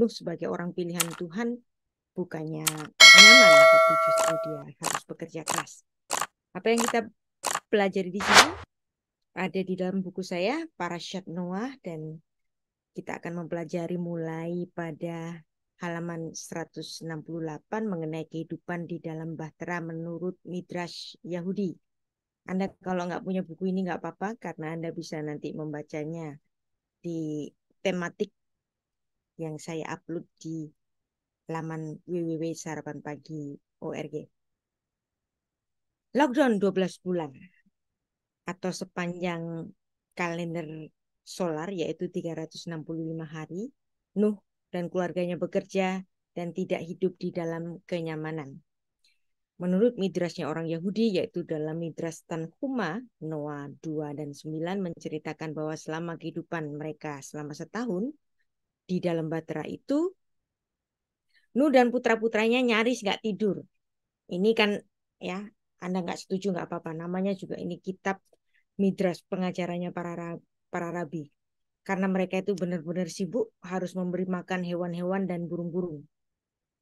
Nuh sebagai orang pilihan Tuhan bukannya nyaman, tapi justru dia harus bekerja keras. Apa yang kita pelajari di sini ada di dalam buku saya Parasyat Noah dan kita akan mempelajari mulai pada halaman 168 mengenai kehidupan di dalam bahtera menurut Midrash Yahudi. Anda kalau nggak punya buku ini nggak apa-apa karena Anda bisa nanti membacanya di tematik yang saya upload di laman www sarapan pagi ORG. Lockdown 12 bulan atau sepanjang kalender solar yaitu 365 hari, Nuh dan keluarganya bekerja dan tidak hidup di dalam kenyamanan. Menurut midrasnya orang Yahudi, yaitu dalam midras Tanhuma, Noah 2 dan 9 menceritakan bahwa selama kehidupan mereka selama setahun, di dalam Batra itu Nu dan putra-putranya nyaris nggak tidur. Ini kan ya Anda nggak setuju nggak apa-apa. Namanya juga ini kitab midras pengajarannya para para rabi. Karena mereka itu benar-benar sibuk harus memberi makan hewan-hewan dan burung-burung.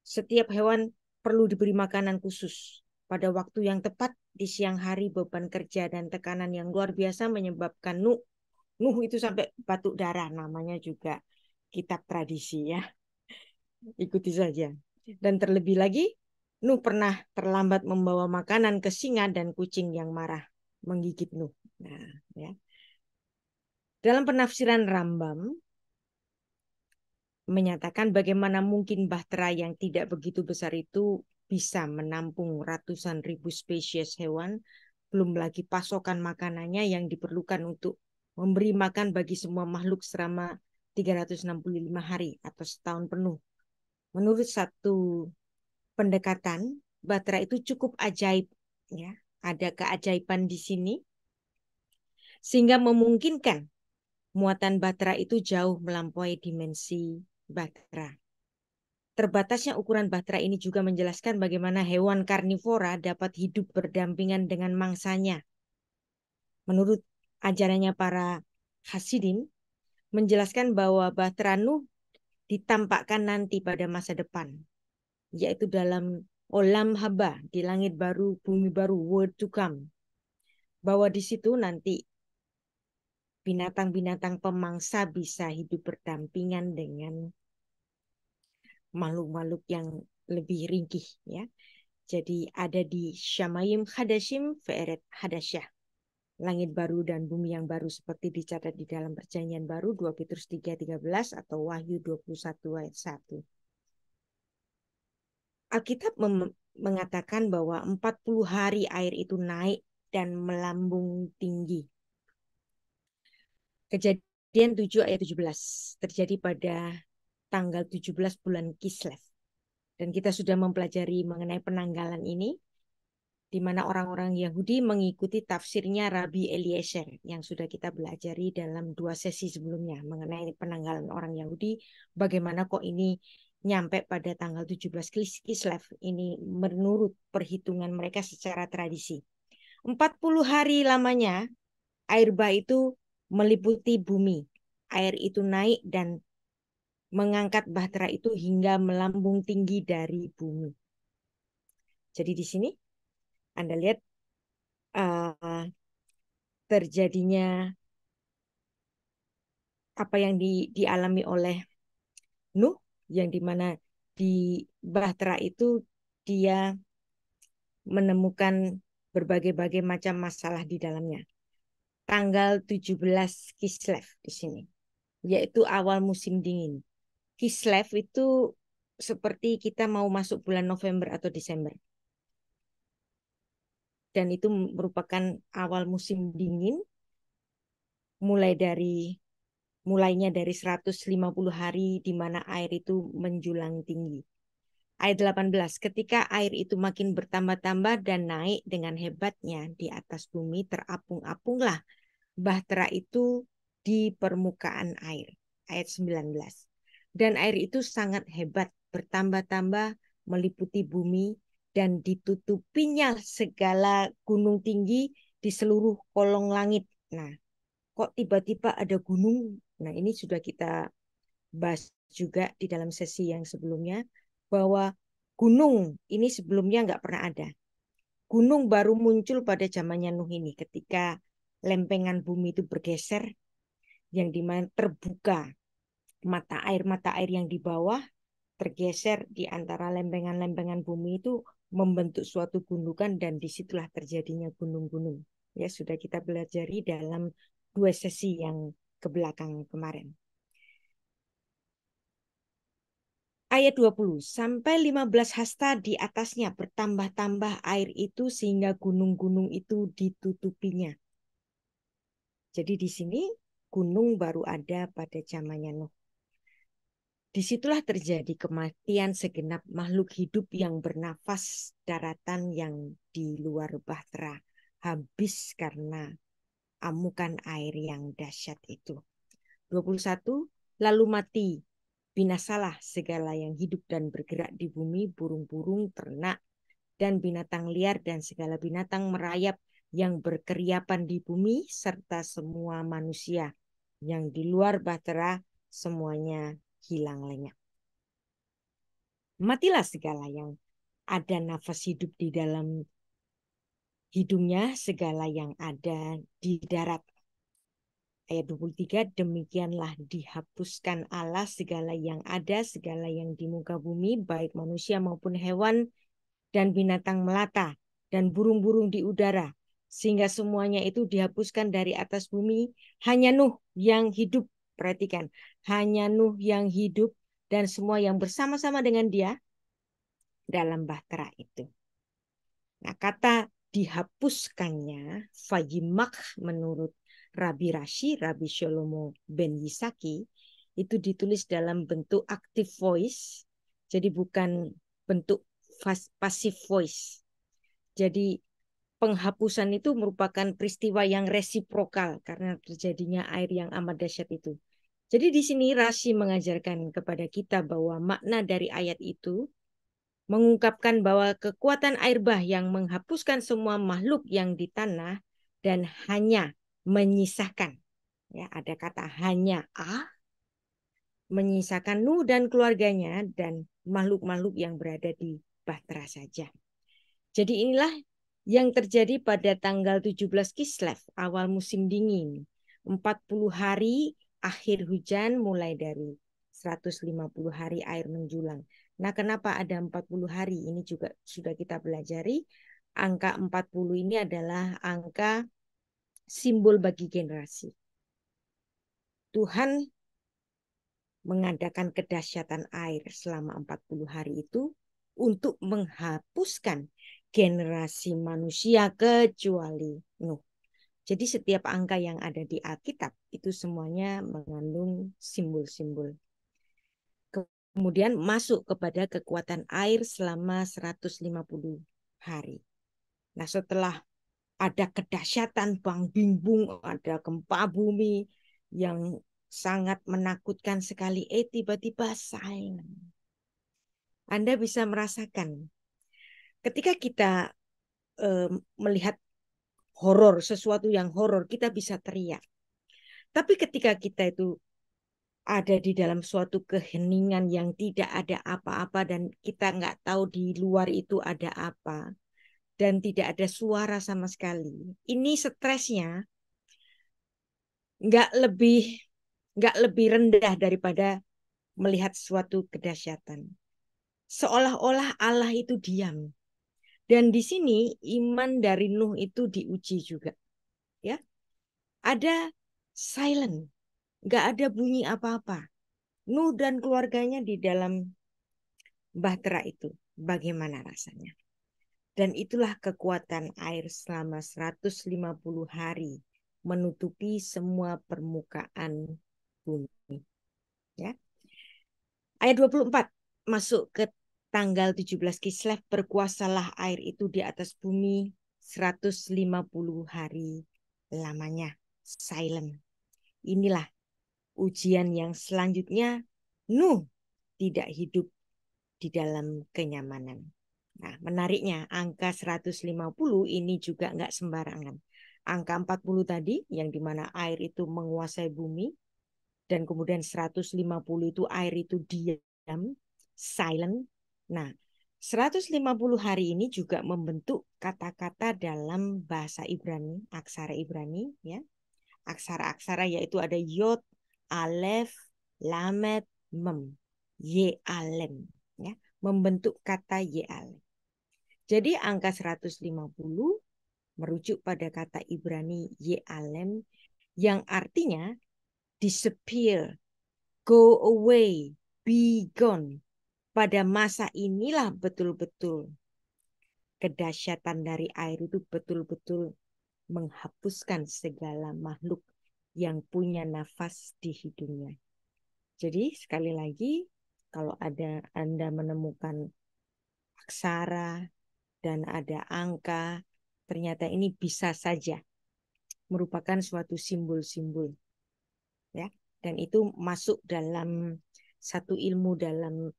Setiap hewan perlu diberi makanan khusus pada waktu yang tepat di siang hari beban kerja dan tekanan yang luar biasa menyebabkan nu Nuh itu sampai batuk darah namanya juga kitab tradisi ya. Ikuti saja. Dan terlebih lagi, Nuh pernah terlambat membawa makanan ke singa dan kucing yang marah menggigit Nuh. Nah, ya. Dalam penafsiran Rambam menyatakan bagaimana mungkin bahtera yang tidak begitu besar itu bisa menampung ratusan ribu spesies hewan, belum lagi pasokan makanannya yang diperlukan untuk memberi makan bagi semua makhluk selama 365 hari atau setahun penuh. Menurut satu pendekatan, Batra itu cukup ajaib ya. Ada keajaiban di sini sehingga memungkinkan muatan Batra itu jauh melampaui dimensi Batra. Terbatasnya ukuran batra ini juga menjelaskan bagaimana hewan karnivora dapat hidup berdampingan dengan mangsanya. Menurut ajarannya para Hasidim, menjelaskan bahwa Bahtera Nuh ditampakkan nanti pada masa depan, yaitu dalam olam haba, di langit baru, bumi baru, world to come. Bahwa di situ nanti binatang-binatang pemangsa bisa hidup berdampingan dengan makhluk-makhluk yang lebih ringkih ya. Jadi ada di Syamayim Hadashim feret Hadasyah langit baru dan bumi yang baru seperti dicatat di dalam perjanjian baru 2 Petrus 3:13 atau Wahyu 21 ayat 1. Alkitab mengatakan bahwa 40 hari air itu naik dan melambung tinggi. Kejadian 7 ayat 17 terjadi pada tanggal 17 bulan Kislev. Dan kita sudah mempelajari mengenai penanggalan ini di mana orang-orang Yahudi mengikuti tafsirnya Rabbi Eliezer yang sudah kita belajar dalam dua sesi sebelumnya mengenai penanggalan orang Yahudi bagaimana kok ini nyampe pada tanggal 17 Kislev ini menurut perhitungan mereka secara tradisi. 40 hari lamanya air bah itu meliputi bumi. Air itu naik dan mengangkat bahtera itu hingga melambung tinggi dari bumi. Jadi di sini anda lihat uh, terjadinya apa yang di, dialami oleh Nuh yang dimana di Bahtera itu dia menemukan berbagai-bagai macam masalah di dalamnya. Tanggal 17 Kislev di sini, yaitu awal musim dingin. Kislev itu seperti kita mau masuk bulan November atau Desember dan itu merupakan awal musim dingin mulai dari mulainya dari 150 hari di mana air itu menjulang tinggi. Ayat 18, ketika air itu makin bertambah-tambah dan naik dengan hebatnya di atas bumi, terapung-apunglah bahtera itu di permukaan air. Ayat 19. Dan air itu sangat hebat, bertambah-tambah meliputi bumi dan ditutupinya segala gunung tinggi di seluruh kolong langit. Nah, kok tiba-tiba ada gunung? Nah, ini sudah kita bahas juga di dalam sesi yang sebelumnya bahwa gunung ini sebelumnya nggak pernah ada. Gunung baru muncul pada zamannya Nuh ini ketika lempengan bumi itu bergeser yang dimana terbuka mata air mata air yang di bawah tergeser di antara lempengan-lempengan bumi itu membentuk suatu gundukan dan disitulah terjadinya gunung-gunung. Ya sudah kita pelajari dalam dua sesi yang kebelakang kemarin. Ayat 20 sampai 15 hasta di atasnya bertambah-tambah air itu sehingga gunung-gunung itu ditutupinya. Jadi di sini gunung baru ada pada zamannya Nuh. Disitulah terjadi kematian segenap makhluk hidup yang bernafas daratan yang di luar bahtera habis karena amukan air yang dahsyat itu. 21. Lalu mati, binasalah segala yang hidup dan bergerak di bumi, burung-burung, ternak, dan binatang liar dan segala binatang merayap yang berkeriapan di bumi, serta semua manusia yang di luar bahtera semuanya hilang lenyap. Matilah segala yang ada nafas hidup di dalam hidungnya, segala yang ada di darat. Ayat 23, demikianlah dihapuskan Allah segala yang ada, segala yang di muka bumi, baik manusia maupun hewan dan binatang melata dan burung-burung di udara, sehingga semuanya itu dihapuskan dari atas bumi, hanya Nuh yang hidup Perhatikan, hanya Nuh yang hidup dan semua yang bersama-sama dengan dia dalam bahtera itu. Nah, kata dihapuskannya fajimak menurut Rabi Rashi, Rabi Sholomo ben Yisaki, itu ditulis dalam bentuk active voice, jadi bukan bentuk pasif voice. Jadi penghapusan itu merupakan peristiwa yang resiprokal karena terjadinya air yang amat dahsyat itu. Jadi di sini Rashi mengajarkan kepada kita bahwa makna dari ayat itu mengungkapkan bahwa kekuatan air bah yang menghapuskan semua makhluk yang di tanah dan hanya menyisakan. Ya, ada kata hanya A menyisakan Nuh dan keluarganya dan makhluk-makhluk yang berada di Bahtera saja. Jadi inilah yang terjadi pada tanggal 17 Kislev awal musim dingin. 40 hari akhir hujan mulai dari 150 hari air menjulang. Nah, kenapa ada 40 hari? Ini juga sudah kita pelajari. Angka 40 ini adalah angka simbol bagi generasi. Tuhan mengadakan kedahsyatan air selama 40 hari itu untuk menghapuskan generasi manusia kecuali Nuh. Jadi setiap angka yang ada di Alkitab itu semuanya mengandung simbol-simbol. Kemudian masuk kepada kekuatan air selama 150 hari. Nah setelah ada kedahsyatan bang bimbung, ada gempa bumi yang sangat menakutkan sekali. Eh tiba-tiba silent. Anda bisa merasakan ketika kita eh, melihat horor, sesuatu yang horor, kita bisa teriak. Tapi ketika kita itu ada di dalam suatu keheningan yang tidak ada apa-apa dan kita nggak tahu di luar itu ada apa dan tidak ada suara sama sekali. Ini stresnya nggak lebih nggak lebih rendah daripada melihat suatu kedahsyatan. Seolah-olah Allah itu diam. Dan di sini iman dari Nuh itu diuji juga. Ya. Ada silent. Nggak ada bunyi apa-apa. Nuh dan keluarganya di dalam bahtera itu. Bagaimana rasanya? Dan itulah kekuatan air selama 150 hari menutupi semua permukaan bumi. Ya. Ayat 24 masuk ke tanggal 17 Kislev berkuasalah air itu di atas bumi 150 hari lamanya. Silent. Inilah ujian yang selanjutnya Nuh tidak hidup di dalam kenyamanan. Nah, menariknya angka 150 ini juga nggak sembarangan. Angka 40 tadi yang dimana air itu menguasai bumi dan kemudian 150 itu air itu diam, silent, Nah, 150 hari ini juga membentuk kata-kata dalam bahasa Ibrani, aksara Ibrani ya. Aksara-aksara yaitu ada yod, alef, lamet, mem, ye ya, membentuk kata ye Jadi angka 150 merujuk pada kata Ibrani ye yang artinya disappear, go away, be gone, pada masa inilah betul-betul kedahsyatan dari air itu betul-betul menghapuskan segala makhluk yang punya nafas di hidungnya. Jadi sekali lagi kalau ada Anda menemukan aksara dan ada angka, ternyata ini bisa saja merupakan suatu simbol-simbol. Ya, dan itu masuk dalam satu ilmu dalam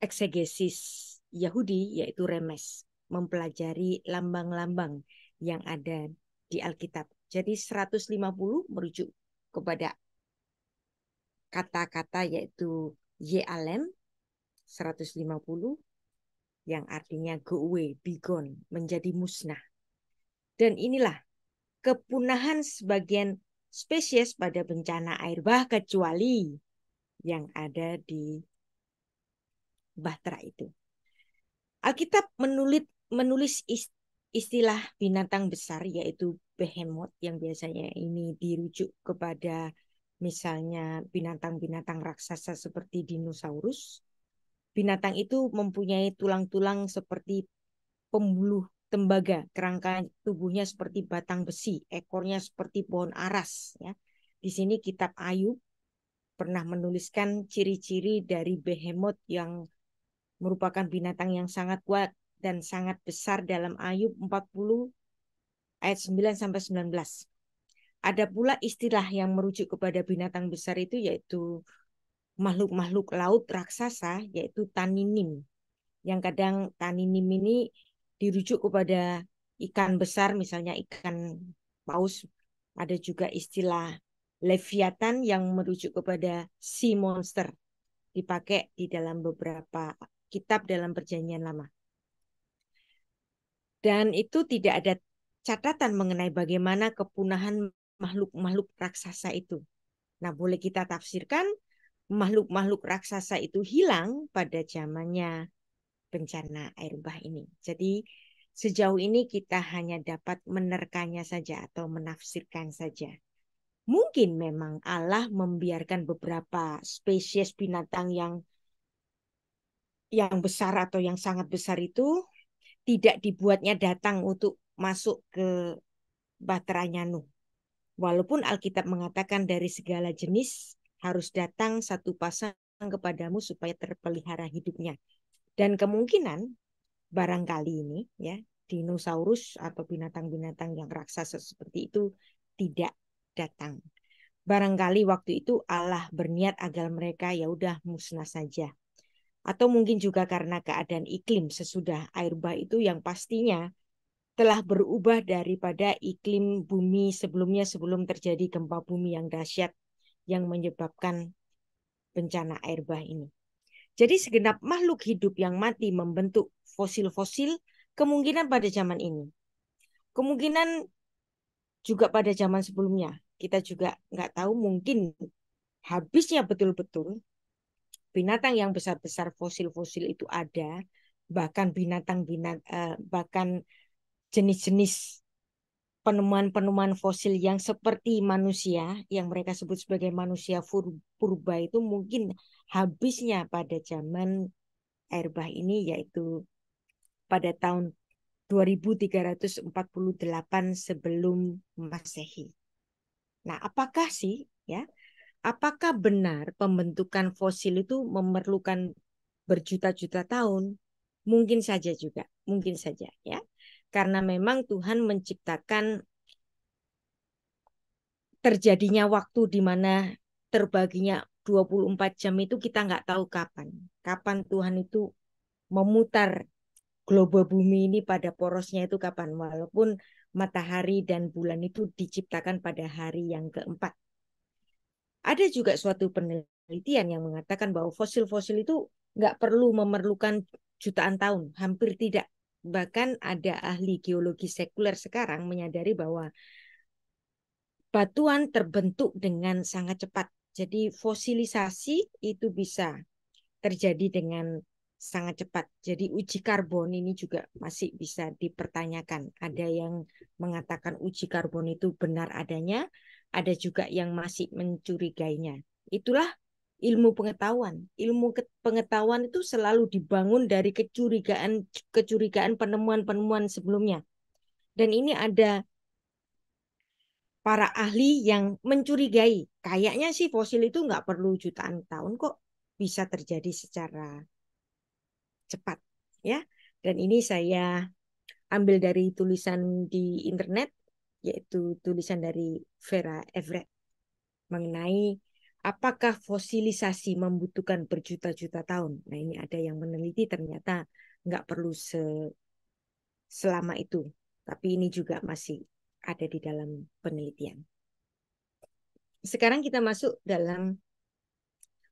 eksegesis Yahudi yaitu remes, mempelajari lambang-lambang yang ada di Alkitab. Jadi 150 merujuk kepada kata-kata yaitu Yealem 150 yang artinya go away, be gone, menjadi musnah. Dan inilah kepunahan sebagian spesies pada bencana air bah kecuali yang ada di Bahtera itu. Alkitab menulis, menulis istilah binatang besar yaitu behemoth yang biasanya ini dirujuk kepada misalnya binatang-binatang raksasa seperti dinosaurus. Binatang itu mempunyai tulang-tulang seperti pembuluh tembaga, kerangka tubuhnya seperti batang besi, ekornya seperti pohon aras. Ya. Di sini kitab Ayub pernah menuliskan ciri-ciri dari behemoth yang merupakan binatang yang sangat kuat dan sangat besar dalam Ayub 40 ayat 9 sampai 19. Ada pula istilah yang merujuk kepada binatang besar itu yaitu makhluk-makhluk laut raksasa yaitu taninim. Yang kadang taninim ini dirujuk kepada ikan besar misalnya ikan paus. Ada juga istilah leviathan yang merujuk kepada sea monster dipakai di dalam beberapa kitab dalam perjanjian lama. Dan itu tidak ada catatan mengenai bagaimana kepunahan makhluk-makhluk raksasa itu. Nah, boleh kita tafsirkan makhluk-makhluk raksasa itu hilang pada zamannya bencana air bah ini. Jadi sejauh ini kita hanya dapat menerkanya saja atau menafsirkan saja. Mungkin memang Allah membiarkan beberapa spesies binatang yang yang besar atau yang sangat besar itu tidak dibuatnya datang untuk masuk ke baterainya Nuh. Walaupun Alkitab mengatakan dari segala jenis harus datang satu pasang kepadamu supaya terpelihara hidupnya. Dan kemungkinan barangkali ini ya dinosaurus atau binatang-binatang yang raksasa seperti itu tidak datang. Barangkali waktu itu Allah berniat agar mereka ya udah musnah saja atau mungkin juga karena keadaan iklim sesudah air bah itu yang pastinya telah berubah daripada iklim bumi sebelumnya sebelum terjadi gempa bumi yang dahsyat yang menyebabkan bencana air bah ini. Jadi segenap makhluk hidup yang mati membentuk fosil-fosil kemungkinan pada zaman ini. Kemungkinan juga pada zaman sebelumnya. Kita juga nggak tahu mungkin habisnya betul-betul binatang yang besar-besar fosil-fosil itu ada, bahkan binatang binat eh, bahkan jenis-jenis penemuan-penemuan fosil yang seperti manusia yang mereka sebut sebagai manusia purba itu mungkin habisnya pada zaman Erbah ini yaitu pada tahun 2348 sebelum Masehi. Nah, apakah sih ya apakah benar pembentukan fosil itu memerlukan berjuta-juta tahun? Mungkin saja juga, mungkin saja ya. Karena memang Tuhan menciptakan terjadinya waktu di mana terbaginya 24 jam itu kita nggak tahu kapan. Kapan Tuhan itu memutar globe bumi ini pada porosnya itu kapan walaupun matahari dan bulan itu diciptakan pada hari yang keempat ada juga suatu penelitian yang mengatakan bahwa fosil-fosil itu nggak perlu memerlukan jutaan tahun, hampir tidak. Bahkan ada ahli geologi sekuler sekarang menyadari bahwa batuan terbentuk dengan sangat cepat. Jadi fosilisasi itu bisa terjadi dengan sangat cepat. Jadi uji karbon ini juga masih bisa dipertanyakan. Ada yang mengatakan uji karbon itu benar adanya, ada juga yang masih mencurigainya. Itulah ilmu pengetahuan. Ilmu pengetahuan itu selalu dibangun dari kecurigaan kecurigaan penemuan-penemuan sebelumnya. Dan ini ada para ahli yang mencurigai. Kayaknya sih fosil itu nggak perlu jutaan tahun kok bisa terjadi secara cepat ya. Dan ini saya ambil dari tulisan di internet yaitu tulisan dari Vera Everett mengenai apakah fosilisasi membutuhkan berjuta-juta tahun. Nah ini ada yang meneliti ternyata nggak perlu se selama itu, tapi ini juga masih ada di dalam penelitian. Sekarang kita masuk dalam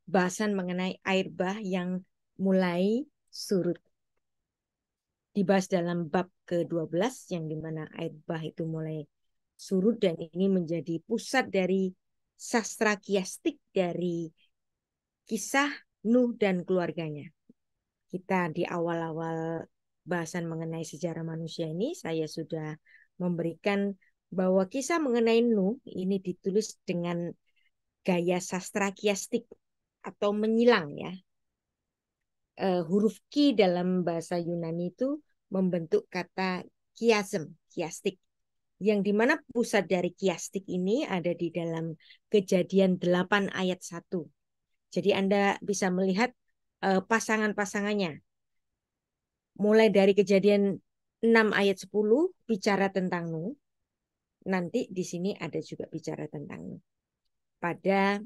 bahasan mengenai air bah yang mulai surut. Dibahas dalam bab ke-12 yang dimana air bah itu mulai surut dan ini menjadi pusat dari sastra kiastik dari kisah Nuh dan keluarganya. Kita di awal-awal bahasan mengenai sejarah manusia ini saya sudah memberikan bahwa kisah mengenai Nuh ini ditulis dengan gaya sastra kiastik atau menyilang ya. Uh, huruf ki dalam bahasa Yunani itu membentuk kata kiasem kiastik yang dimana pusat dari kiastik ini ada di dalam kejadian 8 ayat 1. Jadi Anda bisa melihat uh, pasangan-pasangannya. Mulai dari kejadian 6 ayat 10 bicara tentang Nuh. Nanti di sini ada juga bicara tentang Nuh. Pada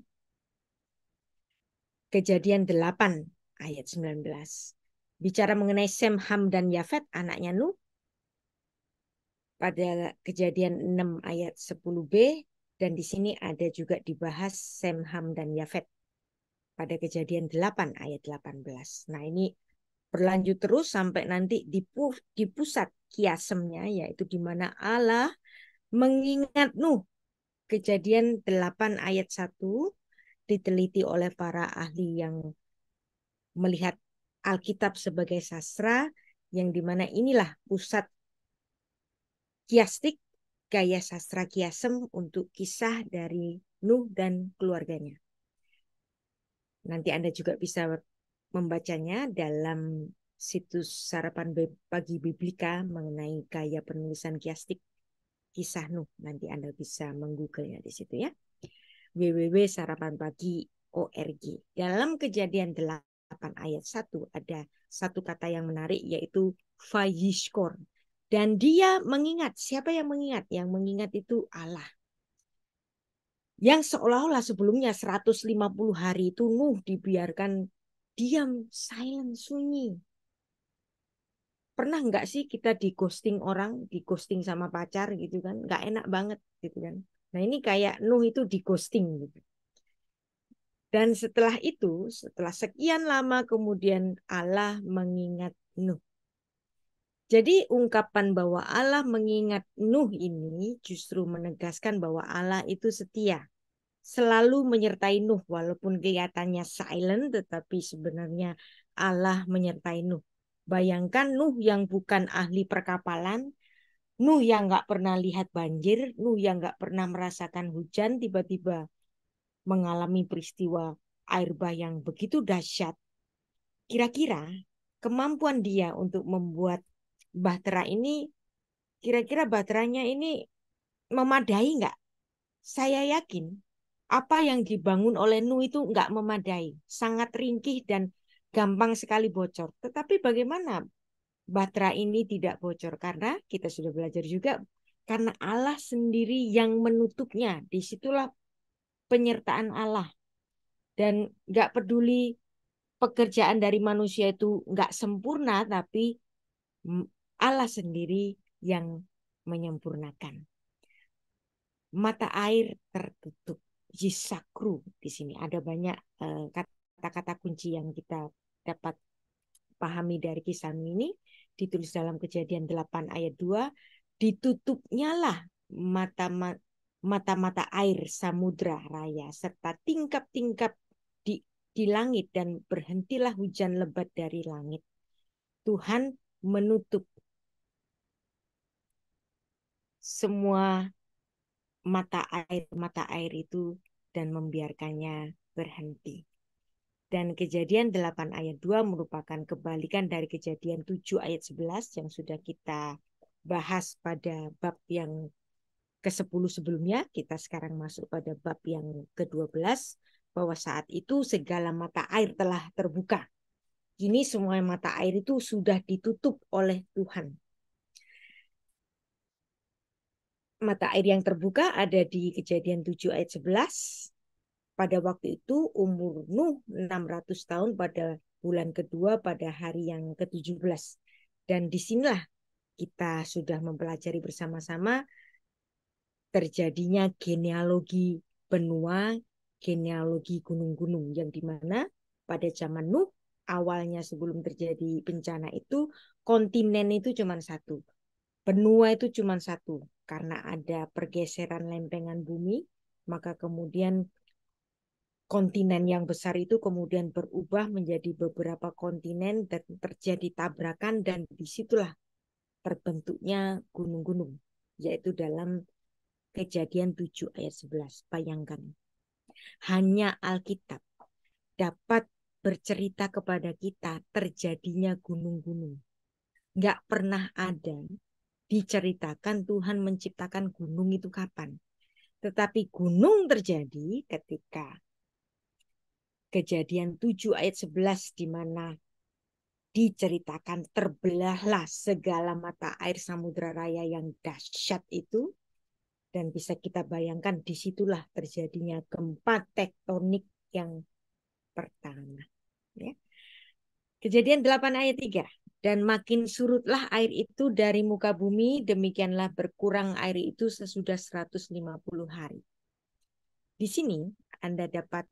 kejadian 8 ayat 19. Bicara mengenai Sem, Ham, dan Yafet, anaknya Nuh, pada kejadian 6 ayat 10b dan di sini ada juga dibahas semham dan Yafet pada kejadian 8 ayat 18. Nah ini berlanjut terus sampai nanti di, pusat kiasemnya yaitu di mana Allah mengingat Nuh. Kejadian 8 ayat 1 diteliti oleh para ahli yang melihat Alkitab sebagai sastra yang dimana inilah pusat kiastik gaya sastra kiasem untuk kisah dari Nuh dan keluarganya. Nanti Anda juga bisa membacanya dalam situs sarapan pagi biblika mengenai gaya penulisan kiastik kisah Nuh. Nanti Anda bisa menggooglenya di situ ya. www.sarapanpagi.org. Dalam kejadian 8 ayat 1 ada satu kata yang menarik yaitu fayishkor dan dia mengingat, siapa yang mengingat? Yang mengingat itu Allah. Yang seolah-olah sebelumnya 150 hari itu Nuh dibiarkan diam, silent, sunyi. Pernah nggak sih kita di ghosting orang, di ghosting sama pacar gitu kan? Nggak enak banget gitu kan. Nah ini kayak Nuh itu di ghosting gitu. Dan setelah itu, setelah sekian lama kemudian Allah mengingat Nuh. Jadi ungkapan bahwa Allah mengingat Nuh ini justru menegaskan bahwa Allah itu setia. Selalu menyertai Nuh walaupun kelihatannya silent tetapi sebenarnya Allah menyertai Nuh. Bayangkan Nuh yang bukan ahli perkapalan, Nuh yang gak pernah lihat banjir, Nuh yang gak pernah merasakan hujan tiba-tiba mengalami peristiwa air bah yang begitu dahsyat. Kira-kira kemampuan dia untuk membuat Bahtera ini kira-kira Bahteranya ini memadai nggak? Saya yakin apa yang dibangun oleh Nu itu nggak memadai, sangat ringkih dan gampang sekali bocor. Tetapi bagaimana Bahtera ini tidak bocor karena kita sudah belajar juga karena Allah sendiri yang menutupnya. Disitulah penyertaan Allah. Dan nggak peduli pekerjaan dari manusia itu nggak sempurna, tapi Allah sendiri yang menyempurnakan. Mata air tertutup. jisakru di sini ada banyak eh, kata-kata uh, kunci yang kita dapat pahami dari kisah ini ditulis dalam kejadian 8 ayat 2 ditutupnya lah mata mata-mata air samudra raya serta tingkap-tingkap di di langit dan berhentilah hujan lebat dari langit. Tuhan menutup semua mata air mata air itu dan membiarkannya berhenti. Dan kejadian 8 ayat 2 merupakan kebalikan dari kejadian 7 ayat 11 yang sudah kita bahas pada bab yang ke-10 sebelumnya. Kita sekarang masuk pada bab yang ke-12 bahwa saat itu segala mata air telah terbuka. Kini semua mata air itu sudah ditutup oleh Tuhan. mata air yang terbuka ada di kejadian 7 ayat 11. Pada waktu itu umur Nuh 600 tahun pada bulan kedua pada hari yang ke-17. Dan disinilah kita sudah mempelajari bersama-sama terjadinya genealogi benua, genealogi gunung-gunung yang dimana pada zaman Nuh awalnya sebelum terjadi bencana itu kontinen itu cuma satu benua itu cuma satu karena ada pergeseran lempengan bumi maka kemudian kontinen yang besar itu kemudian berubah menjadi beberapa kontinen dan terjadi tabrakan dan disitulah terbentuknya gunung-gunung yaitu dalam kejadian 7 ayat 11 bayangkan hanya Alkitab dapat bercerita kepada kita terjadinya gunung-gunung nggak pernah ada diceritakan Tuhan menciptakan gunung itu kapan. Tetapi gunung terjadi ketika kejadian 7 ayat 11 di mana diceritakan terbelahlah segala mata air samudra raya yang dahsyat itu dan bisa kita bayangkan disitulah terjadinya gempa tektonik yang pertama. Ya. Kejadian 8 ayat 3 dan makin surutlah air itu dari muka bumi, demikianlah berkurang air itu sesudah 150 hari. Di sini Anda dapat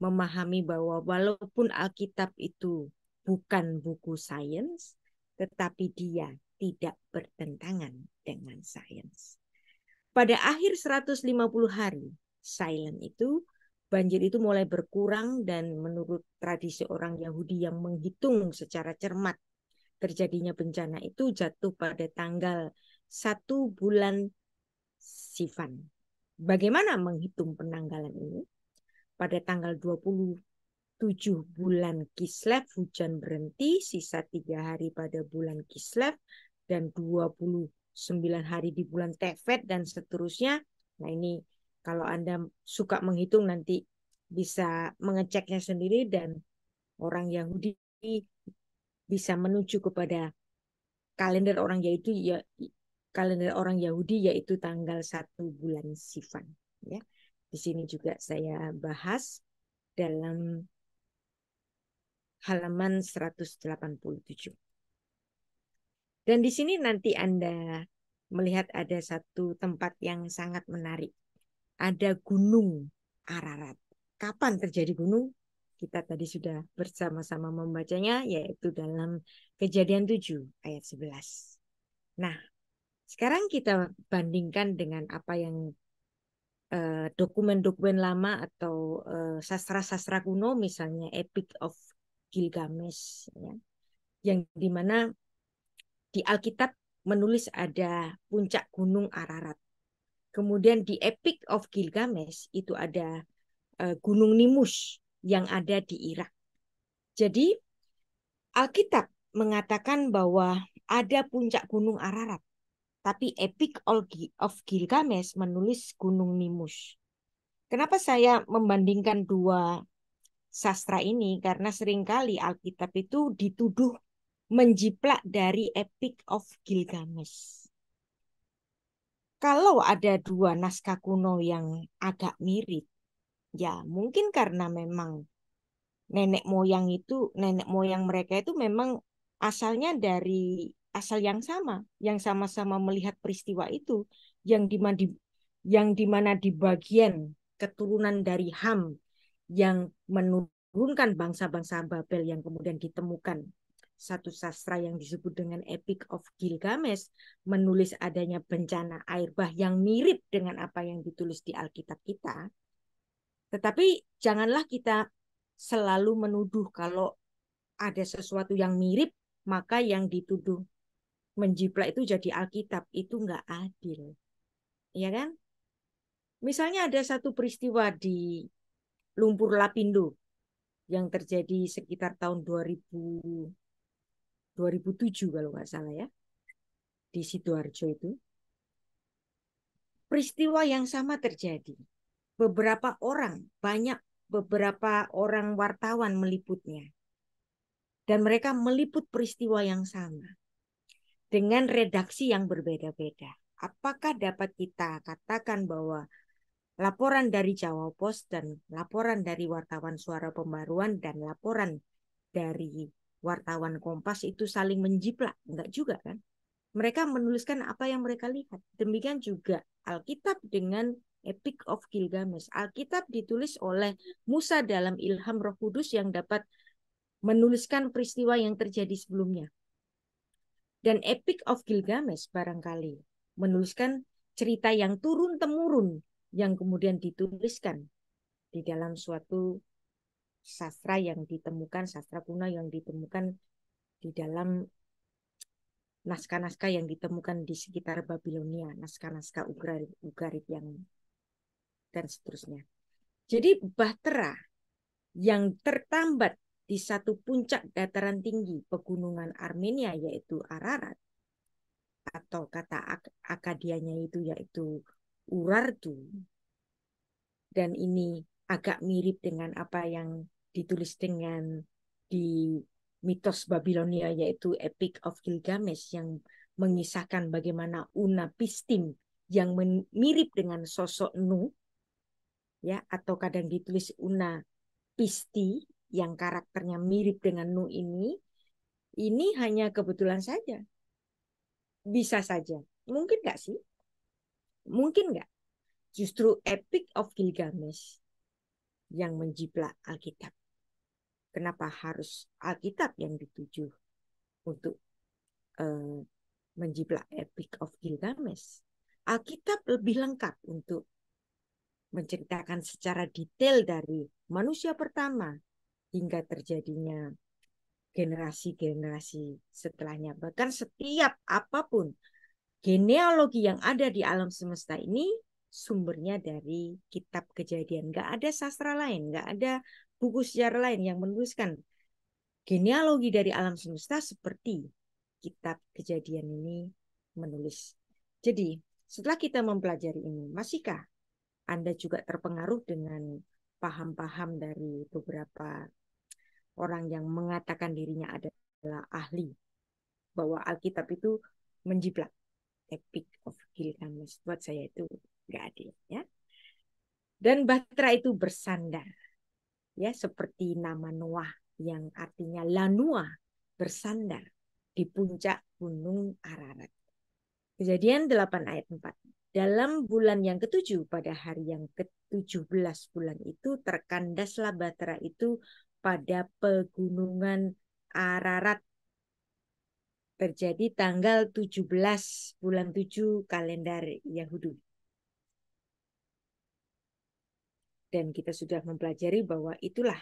memahami bahwa walaupun Alkitab itu bukan buku sains, tetapi dia tidak bertentangan dengan sains. Pada akhir 150 hari, silent itu banjir itu mulai berkurang dan menurut tradisi orang Yahudi yang menghitung secara cermat terjadinya bencana itu jatuh pada tanggal satu bulan Sivan. Bagaimana menghitung penanggalan ini? Pada tanggal 27 bulan Kislev hujan berhenti, sisa tiga hari pada bulan Kislev dan 29 hari di bulan Tevet dan seterusnya. Nah ini kalau Anda suka menghitung nanti bisa mengeceknya sendiri dan orang Yahudi bisa menuju kepada kalender orang yaitu ya kalender orang Yahudi yaitu tanggal satu bulan Sivan ya. Di sini juga saya bahas dalam halaman 187. Dan di sini nanti Anda melihat ada satu tempat yang sangat menarik. Ada Gunung Ararat. Kapan terjadi gunung? kita tadi sudah bersama-sama membacanya yaitu dalam Kejadian 7 ayat 11. Nah, sekarang kita bandingkan dengan apa yang dokumen eh, dokumen-dokumen lama atau sastra eh, sastra-sastra kuno misalnya Epic of Gilgamesh ya. Yang dimana di Alkitab menulis ada puncak gunung Ararat. Kemudian di Epic of Gilgamesh itu ada eh, Gunung Nimush yang ada di Irak. Jadi Alkitab mengatakan bahwa ada puncak gunung Ararat, tapi Epic of Gilgamesh menulis gunung Nimus. Kenapa saya membandingkan dua sastra ini? Karena seringkali Alkitab itu dituduh menjiplak dari Epic of Gilgamesh. Kalau ada dua naskah kuno yang agak mirip, Ya, mungkin karena memang nenek moyang itu, nenek moyang mereka itu memang asalnya dari asal yang sama, yang sama-sama melihat peristiwa itu, yang di yang dimana di bagian keturunan dari Ham yang menurunkan bangsa-bangsa Babel yang kemudian ditemukan satu sastra yang disebut dengan Epic of Gilgamesh menulis adanya bencana air bah yang mirip dengan apa yang ditulis di Alkitab kita tetapi janganlah kita selalu menuduh kalau ada sesuatu yang mirip, maka yang dituduh menjiplak itu jadi Alkitab. Itu nggak adil. Iya kan? Misalnya ada satu peristiwa di Lumpur Lapindo yang terjadi sekitar tahun 2000 2007 kalau nggak salah ya di Sidoarjo itu peristiwa yang sama terjadi beberapa orang, banyak beberapa orang wartawan meliputnya. Dan mereka meliput peristiwa yang sama dengan redaksi yang berbeda-beda. Apakah dapat kita katakan bahwa laporan dari Jawa Pos dan laporan dari wartawan Suara Pembaruan dan laporan dari wartawan Kompas itu saling menjiplak? Enggak juga kan? Mereka menuliskan apa yang mereka lihat. Demikian juga Alkitab dengan Epic of Gilgamesh. Alkitab ditulis oleh Musa dalam ilham Roh Kudus yang dapat menuliskan peristiwa yang terjadi sebelumnya. Dan Epic of Gilgamesh barangkali menuliskan cerita yang turun-temurun yang kemudian dituliskan di dalam suatu sastra yang ditemukan, sastra kuno yang ditemukan di dalam naskah-naskah yang ditemukan di sekitar Babilonia, naskah-naskah Ugarit, Ugarit yang dan seterusnya. Jadi Bahtera yang tertambat di satu puncak dataran tinggi pegunungan Armenia yaitu Ararat atau kata Ak Akadianya itu yaitu Urartu dan ini agak mirip dengan apa yang ditulis dengan di mitos Babilonia yaitu Epic of Gilgamesh yang mengisahkan bagaimana Una Pistim yang mirip dengan sosok Nu ya atau kadang ditulis Una Pisti yang karakternya mirip dengan Nu ini ini hanya kebetulan saja bisa saja mungkin nggak sih mungkin nggak justru Epic of Gilgamesh yang menjiplak Alkitab kenapa harus Alkitab yang dituju untuk uh, menjiplak Epic of Gilgamesh Alkitab lebih lengkap untuk menceritakan secara detail dari manusia pertama hingga terjadinya generasi-generasi setelahnya. Bahkan setiap apapun genealogi yang ada di alam semesta ini sumbernya dari kitab kejadian. gak ada sastra lain, gak ada buku sejarah lain yang menuliskan genealogi dari alam semesta seperti kitab kejadian ini menulis. Jadi setelah kita mempelajari ini, masihkah anda juga terpengaruh dengan paham-paham dari beberapa orang yang mengatakan dirinya adalah ahli bahwa Alkitab itu menjiplak. Epic of Gilgamesh buat saya itu nggak adil ya. Dan Batra itu bersandar ya seperti nama Noah yang artinya Lanua bersandar di puncak gunung Ararat. Kejadian 8 ayat 4. Dalam bulan yang ketujuh, pada hari yang ke-17 bulan itu, terkandaslah Batera itu pada pegunungan Ararat. Terjadi tanggal 17 bulan 7 kalender Yahudi. dan kita sudah mempelajari bahwa itulah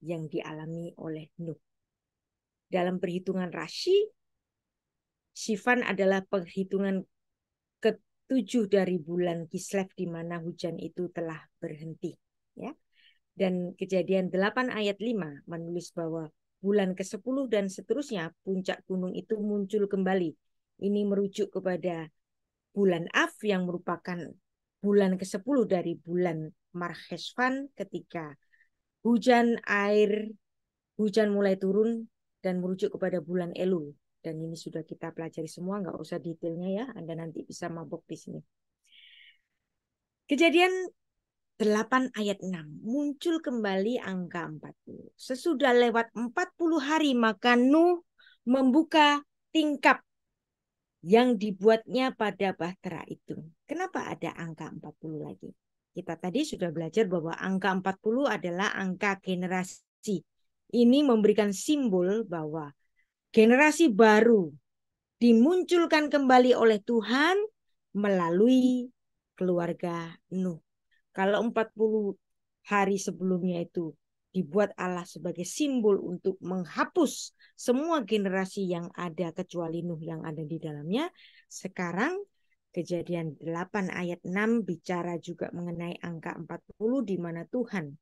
yang dialami oleh Nuh. Dalam perhitungan Rashi, Sifan adalah perhitungan tujuh dari bulan Kislev di mana hujan itu telah berhenti. Ya. Dan kejadian 8 ayat 5 menulis bahwa bulan ke-10 dan seterusnya puncak gunung itu muncul kembali. Ini merujuk kepada bulan Av yang merupakan bulan ke-10 dari bulan Marhesvan ketika hujan air hujan mulai turun dan merujuk kepada bulan Elul dan ini sudah kita pelajari semua, nggak usah detailnya ya, Anda nanti bisa mabok di sini. Kejadian 8 ayat 6 muncul kembali angka 40. Sesudah lewat 40 hari maka Nuh membuka tingkap yang dibuatnya pada bahtera itu. Kenapa ada angka 40 lagi? Kita tadi sudah belajar bahwa angka 40 adalah angka generasi. Ini memberikan simbol bahwa generasi baru dimunculkan kembali oleh Tuhan melalui keluarga Nuh. Kalau 40 hari sebelumnya itu dibuat Allah sebagai simbol untuk menghapus semua generasi yang ada kecuali Nuh yang ada di dalamnya. Sekarang kejadian 8 ayat 6 bicara juga mengenai angka 40 di mana Tuhan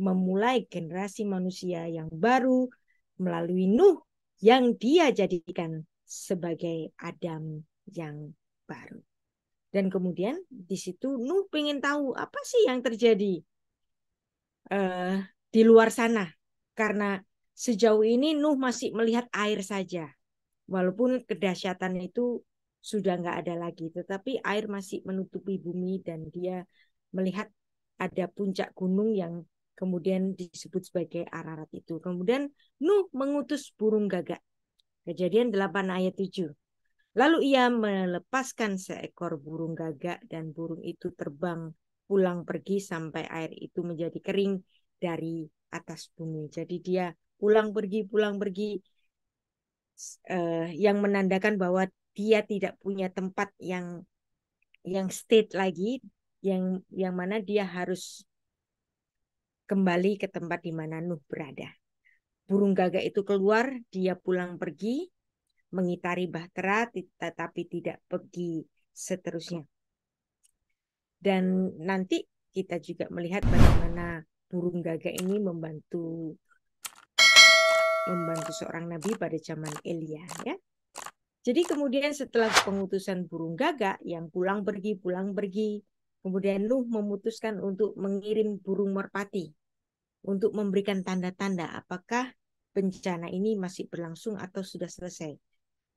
memulai generasi manusia yang baru melalui Nuh yang dia jadikan sebagai Adam yang baru. Dan kemudian di situ Nuh pengen tahu apa sih yang terjadi uh, di luar sana. Karena sejauh ini Nuh masih melihat air saja. Walaupun kedahsyatan itu sudah nggak ada lagi. Tetapi air masih menutupi bumi dan dia melihat ada puncak gunung yang Kemudian disebut sebagai ararat itu. Kemudian Nuh mengutus burung gagak. Kejadian 8 ayat 7. Lalu ia melepaskan seekor burung gagak dan burung itu terbang pulang pergi sampai air itu menjadi kering dari atas bumi. Jadi dia pulang pergi pulang pergi eh, yang menandakan bahwa dia tidak punya tempat yang yang state lagi yang yang mana dia harus kembali ke tempat di mana Nuh berada. Burung gagak itu keluar, dia pulang pergi, mengitari bahtera, tetapi tidak pergi seterusnya. Dan nanti kita juga melihat bagaimana burung gagak ini membantu membantu seorang nabi pada zaman Elia ya. Jadi kemudian setelah pengutusan burung gagak yang pulang pergi pulang pergi, kemudian Nuh memutuskan untuk mengirim burung merpati untuk memberikan tanda-tanda apakah bencana ini masih berlangsung atau sudah selesai.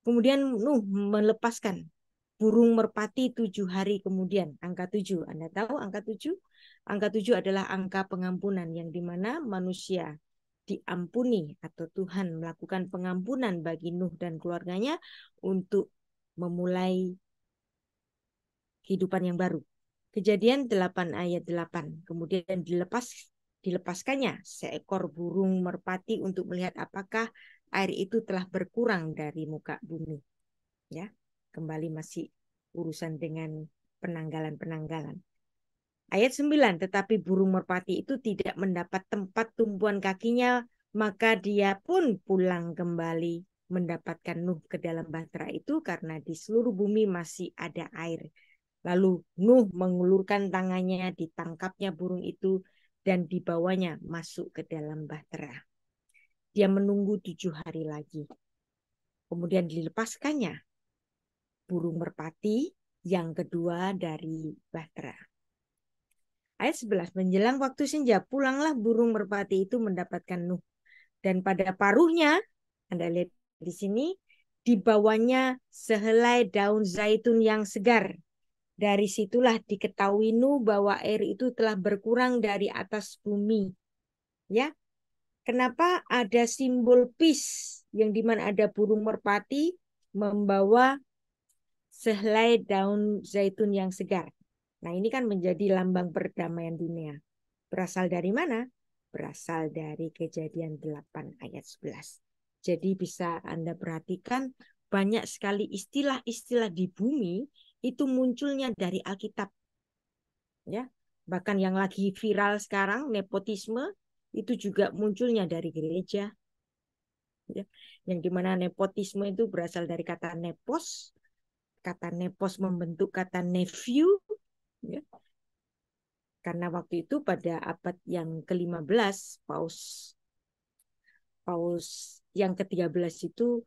Kemudian Nuh melepaskan burung merpati tujuh hari kemudian, angka tujuh. Anda tahu angka tujuh? Angka tujuh adalah angka pengampunan yang dimana manusia diampuni atau Tuhan melakukan pengampunan bagi Nuh dan keluarganya untuk memulai kehidupan yang baru. Kejadian 8 ayat 8. Kemudian dilepas dilepaskannya seekor burung merpati untuk melihat apakah air itu telah berkurang dari muka bumi. Ya, kembali masih urusan dengan penanggalan-penanggalan. Ayat 9, tetapi burung merpati itu tidak mendapat tempat tumbuhan kakinya, maka dia pun pulang kembali mendapatkan Nuh ke dalam bahtera itu karena di seluruh bumi masih ada air. Lalu Nuh mengulurkan tangannya, ditangkapnya burung itu dan dibawanya masuk ke dalam bahtera. Dia menunggu tujuh hari lagi. Kemudian dilepaskannya burung merpati yang kedua dari bahtera. Ayat 11, menjelang waktu senja, pulanglah burung merpati itu mendapatkan Nuh. Dan pada paruhnya, Anda lihat di sini, dibawanya sehelai daun zaitun yang segar dari situlah diketahui Nu bahwa air itu telah berkurang dari atas bumi. Ya, kenapa ada simbol pis yang dimana ada burung merpati membawa sehelai daun zaitun yang segar. Nah ini kan menjadi lambang perdamaian dunia. Berasal dari mana? Berasal dari kejadian 8 ayat 11. Jadi bisa Anda perhatikan banyak sekali istilah-istilah di bumi itu munculnya dari Alkitab. Ya, bahkan yang lagi viral sekarang nepotisme itu juga munculnya dari gereja. Ya, yang dimana nepotisme itu berasal dari kata nepos, kata nepos membentuk kata nephew. Ya. Karena waktu itu pada abad yang ke-15 Paus Paus yang ke-13 itu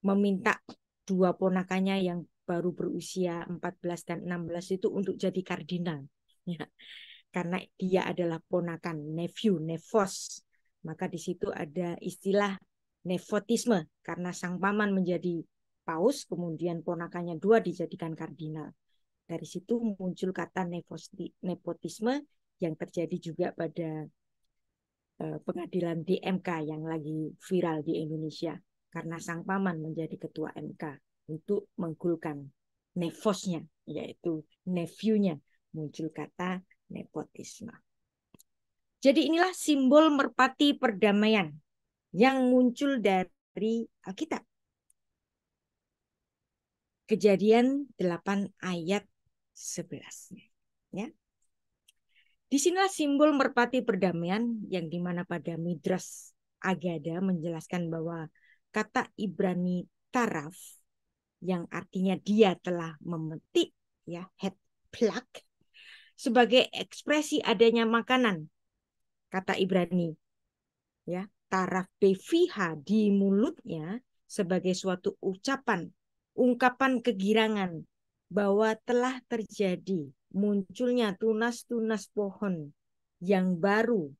meminta dua ponakannya yang baru berusia 14 dan 16 itu untuk jadi kardinal. Ya. Karena dia adalah ponakan, nephew, nefos. Maka di situ ada istilah nepotisme karena sang paman menjadi paus kemudian ponakannya dua dijadikan kardinal. Dari situ muncul kata nepotisme yang terjadi juga pada eh, pengadilan di MK yang lagi viral di Indonesia karena sang paman menjadi ketua MK untuk menggulkan nefosnya, yaitu nya Muncul kata nepotisme. Jadi inilah simbol merpati perdamaian yang muncul dari Alkitab. Kejadian 8 ayat 11. Ya. Disinilah simbol merpati perdamaian yang dimana pada Midras Agada menjelaskan bahwa kata Ibrani taraf yang artinya dia telah memetik ya head plug sebagai ekspresi adanya makanan kata Ibrani ya taraf befiha di mulutnya sebagai suatu ucapan ungkapan kegirangan bahwa telah terjadi munculnya tunas-tunas pohon yang baru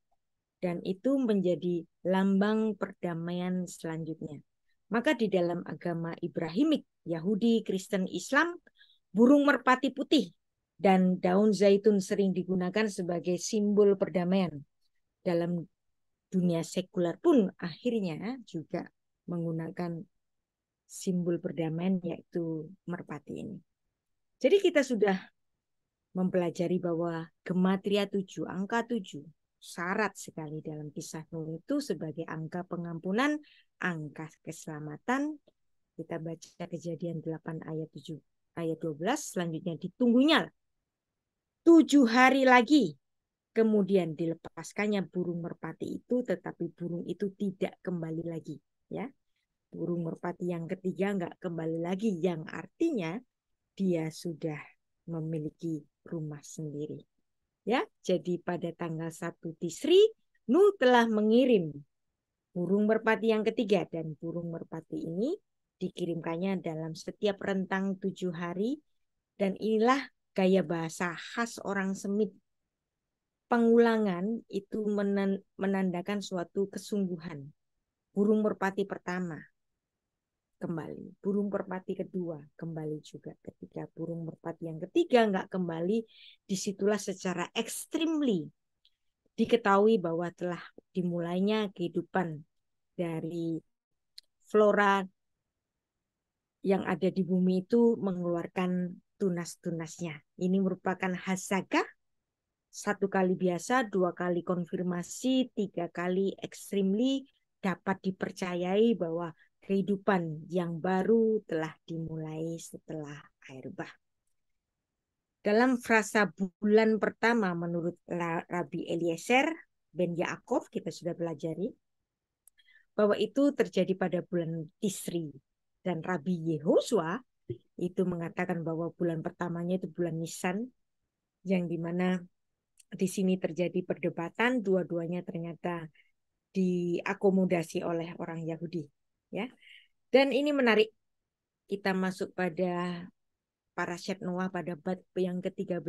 dan itu menjadi lambang perdamaian selanjutnya maka di dalam agama Ibrahimik, Yahudi, Kristen, Islam, burung merpati putih dan daun zaitun sering digunakan sebagai simbol perdamaian. Dalam dunia sekuler pun akhirnya juga menggunakan simbol perdamaian yaitu merpati ini. Jadi kita sudah mempelajari bahwa gematria tujuh angka tujuh syarat sekali dalam kisah Nuh itu sebagai angka pengampunan, angka keselamatan. Kita baca kejadian 8 ayat 7 ayat 12 selanjutnya ditunggunya tujuh hari lagi kemudian dilepaskannya burung merpati itu tetapi burung itu tidak kembali lagi ya burung merpati yang ketiga nggak kembali lagi yang artinya dia sudah memiliki rumah sendiri Ya, jadi pada tanggal 1 Tisri, Nuh telah mengirim burung merpati yang ketiga dan burung merpati ini dikirimkannya dalam setiap rentang tujuh hari dan inilah gaya bahasa khas orang Semit. Pengulangan itu menandakan suatu kesungguhan. Burung merpati pertama kembali. Burung merpati kedua kembali juga. Ketika burung merpati yang ketiga nggak kembali, disitulah secara extremely diketahui bahwa telah dimulainya kehidupan dari flora yang ada di bumi itu mengeluarkan tunas-tunasnya. Ini merupakan hasaga satu kali biasa, dua kali konfirmasi, tiga kali extremely dapat dipercayai bahwa kehidupan yang baru telah dimulai setelah air bah. Dalam frasa bulan pertama menurut Rabi Eliezer Ben Yaakov kita sudah pelajari bahwa itu terjadi pada bulan Tisri dan Rabi Yehusua itu mengatakan bahwa bulan pertamanya itu bulan Nisan yang dimana di sini terjadi perdebatan dua-duanya ternyata diakomodasi oleh orang Yahudi ya. Dan ini menarik. Kita masuk pada parasyat Noah pada bab yang ke-13.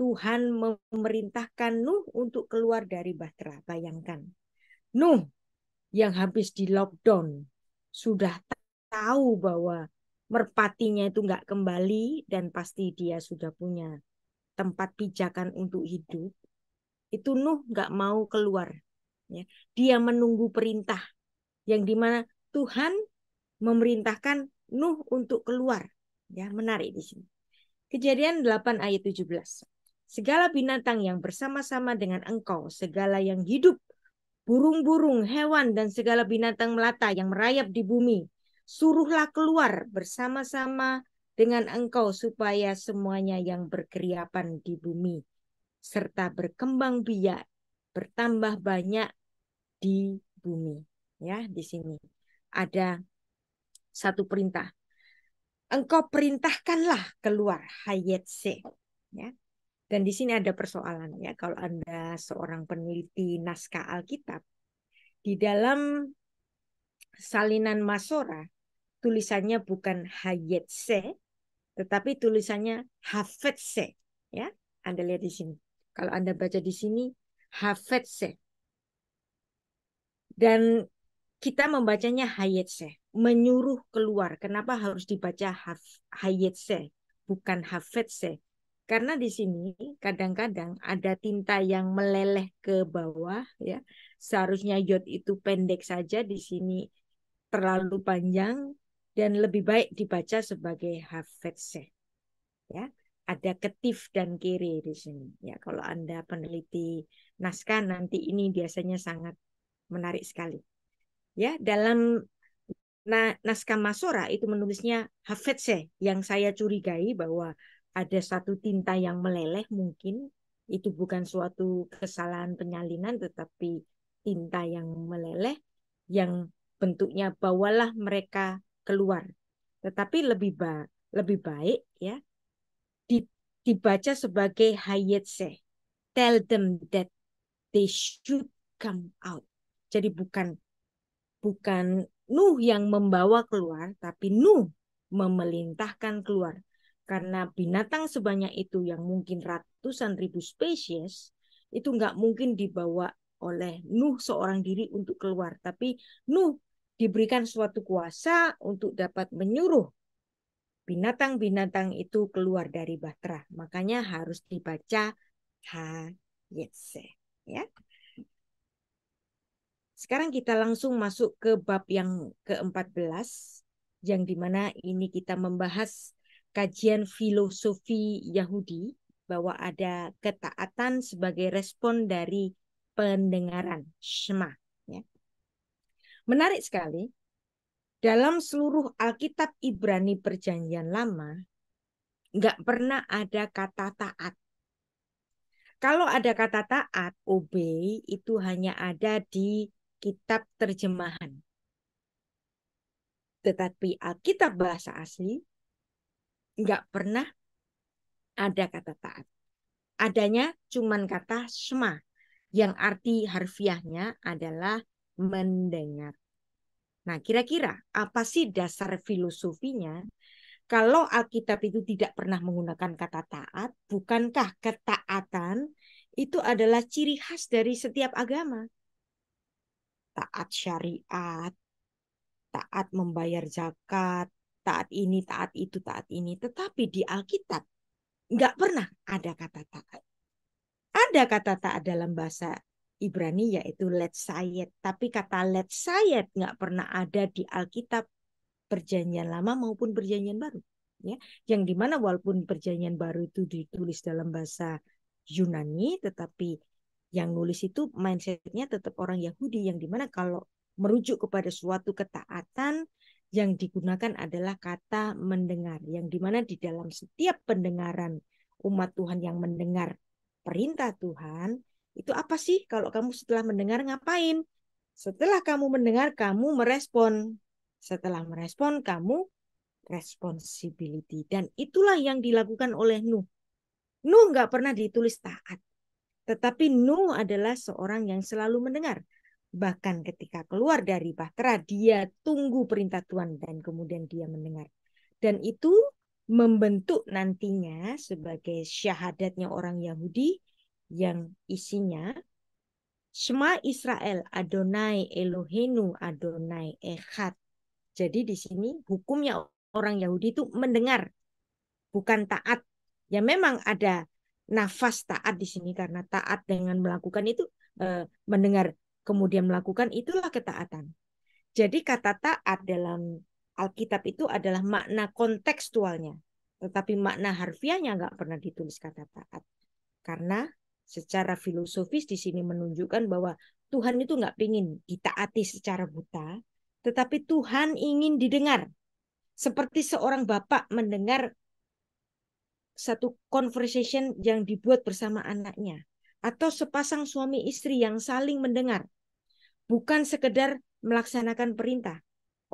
Tuhan memerintahkan Nuh untuk keluar dari Bahtera. Bayangkan. Nuh yang habis di lockdown sudah tahu bahwa merpatinya itu nggak kembali dan pasti dia sudah punya tempat pijakan untuk hidup. Itu Nuh nggak mau keluar. Ya. Dia menunggu perintah yang dimana Tuhan memerintahkan Nuh untuk keluar. Ya, menarik di sini. Kejadian 8 ayat 17. Segala binatang yang bersama-sama dengan engkau, segala yang hidup, burung-burung, hewan, dan segala binatang melata yang merayap di bumi, suruhlah keluar bersama-sama dengan engkau supaya semuanya yang berkeriapan di bumi serta berkembang biak bertambah banyak di bumi ya di sini ada satu perintah. Engkau perintahkanlah keluar se. Ya. Dan di sini ada persoalan ya kalau Anda seorang peneliti naskah Alkitab di dalam salinan Masora tulisannya bukan se. tetapi tulisannya se. ya. Anda lihat di sini. Kalau Anda baca di sini Hafet se. Dan kita membacanya hayetse, menyuruh keluar. Kenapa harus dibaca hayetse, bukan hafetse? Karena di sini kadang-kadang ada tinta yang meleleh ke bawah, ya. Seharusnya yod itu pendek saja, di sini terlalu panjang dan lebih baik dibaca sebagai hafetse. Ya, ada ketif dan kiri di sini. Ya, kalau Anda peneliti naskah nanti ini biasanya sangat menarik sekali. Ya, dalam na naskah Masora itu menulisnya Hafetse yang saya curigai bahwa ada satu tinta yang meleleh mungkin itu bukan suatu kesalahan penyalinan tetapi tinta yang meleleh yang bentuknya bawalah mereka keluar. Tetapi lebih ba lebih baik ya dibaca sebagai hayetse. Tell them that they should come out. Jadi bukan bukan Nuh yang membawa keluar, tapi Nuh memelintahkan keluar. Karena binatang sebanyak itu yang mungkin ratusan ribu spesies, itu nggak mungkin dibawa oleh Nuh seorang diri untuk keluar. Tapi Nuh diberikan suatu kuasa untuk dapat menyuruh binatang-binatang itu keluar dari bahtera. Makanya harus dibaca Hayese. Ya. Sekarang kita langsung masuk ke bab yang ke-14 yang dimana ini kita membahas kajian filosofi Yahudi bahwa ada ketaatan sebagai respon dari pendengaran Shema. Ya. Menarik sekali, dalam seluruh Alkitab Ibrani Perjanjian Lama, nggak pernah ada kata taat. Kalau ada kata taat, obey itu hanya ada di kitab terjemahan. Tetapi Alkitab bahasa asli nggak pernah ada kata taat. Adanya cuman kata sema yang arti harfiahnya adalah mendengar. Nah, kira-kira apa sih dasar filosofinya? Kalau Alkitab itu tidak pernah menggunakan kata taat, bukankah ketaatan itu adalah ciri khas dari setiap agama? taat syariat, taat membayar zakat, taat ini, taat itu, taat ini. Tetapi di Alkitab nggak pernah ada kata taat. Ada kata taat dalam bahasa Ibrani yaitu let sayet. Tapi kata let sayet nggak pernah ada di Alkitab perjanjian lama maupun perjanjian baru. Ya, yang dimana walaupun perjanjian baru itu ditulis dalam bahasa Yunani, tetapi yang nulis itu mindsetnya tetap orang Yahudi yang dimana kalau merujuk kepada suatu ketaatan yang digunakan adalah kata mendengar yang dimana di dalam setiap pendengaran umat Tuhan yang mendengar perintah Tuhan itu apa sih kalau kamu setelah mendengar ngapain setelah kamu mendengar kamu merespon setelah merespon kamu responsibility dan itulah yang dilakukan oleh Nuh Nuh nggak pernah ditulis taat tetapi Nuh adalah seorang yang selalu mendengar. Bahkan ketika keluar dari bahtera, dia tunggu perintah Tuhan dan kemudian dia mendengar. Dan itu membentuk nantinya sebagai syahadatnya orang Yahudi yang isinya Shema Israel Adonai Elohenu Adonai Echad. Jadi di sini hukumnya orang Yahudi itu mendengar bukan taat. Ya memang ada nafas taat di sini karena taat dengan melakukan itu eh, mendengar kemudian melakukan itulah ketaatan. Jadi kata taat dalam Alkitab itu adalah makna kontekstualnya, tetapi makna harfiahnya nggak pernah ditulis kata taat. Karena secara filosofis di sini menunjukkan bahwa Tuhan itu nggak ingin ditaati secara buta, tetapi Tuhan ingin didengar. Seperti seorang bapak mendengar satu conversation yang dibuat bersama anaknya atau sepasang suami istri yang saling mendengar bukan sekedar melaksanakan perintah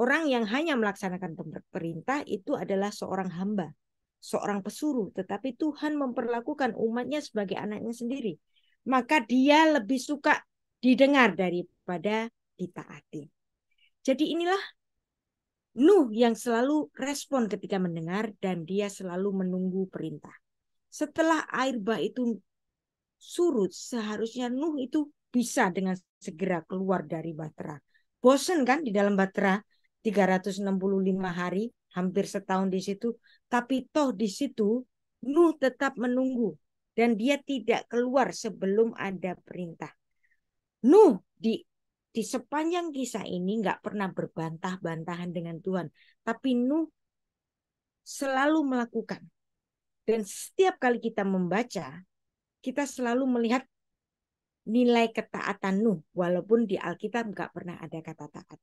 orang yang hanya melaksanakan perintah itu adalah seorang hamba seorang pesuruh tetapi Tuhan memperlakukan umatnya sebagai anaknya sendiri maka dia lebih suka didengar daripada ditaati jadi inilah Nuh yang selalu respon ketika mendengar dan dia selalu menunggu perintah. Setelah air bah itu surut, seharusnya Nuh itu bisa dengan segera keluar dari Batera. Bosen kan di dalam Batera 365 hari, hampir setahun di situ, tapi toh di situ Nuh tetap menunggu dan dia tidak keluar sebelum ada perintah. Nuh di di sepanjang kisah ini nggak pernah berbantah-bantahan dengan Tuhan. Tapi Nuh selalu melakukan. Dan setiap kali kita membaca, kita selalu melihat nilai ketaatan Nuh. Walaupun di Alkitab nggak pernah ada kata taat.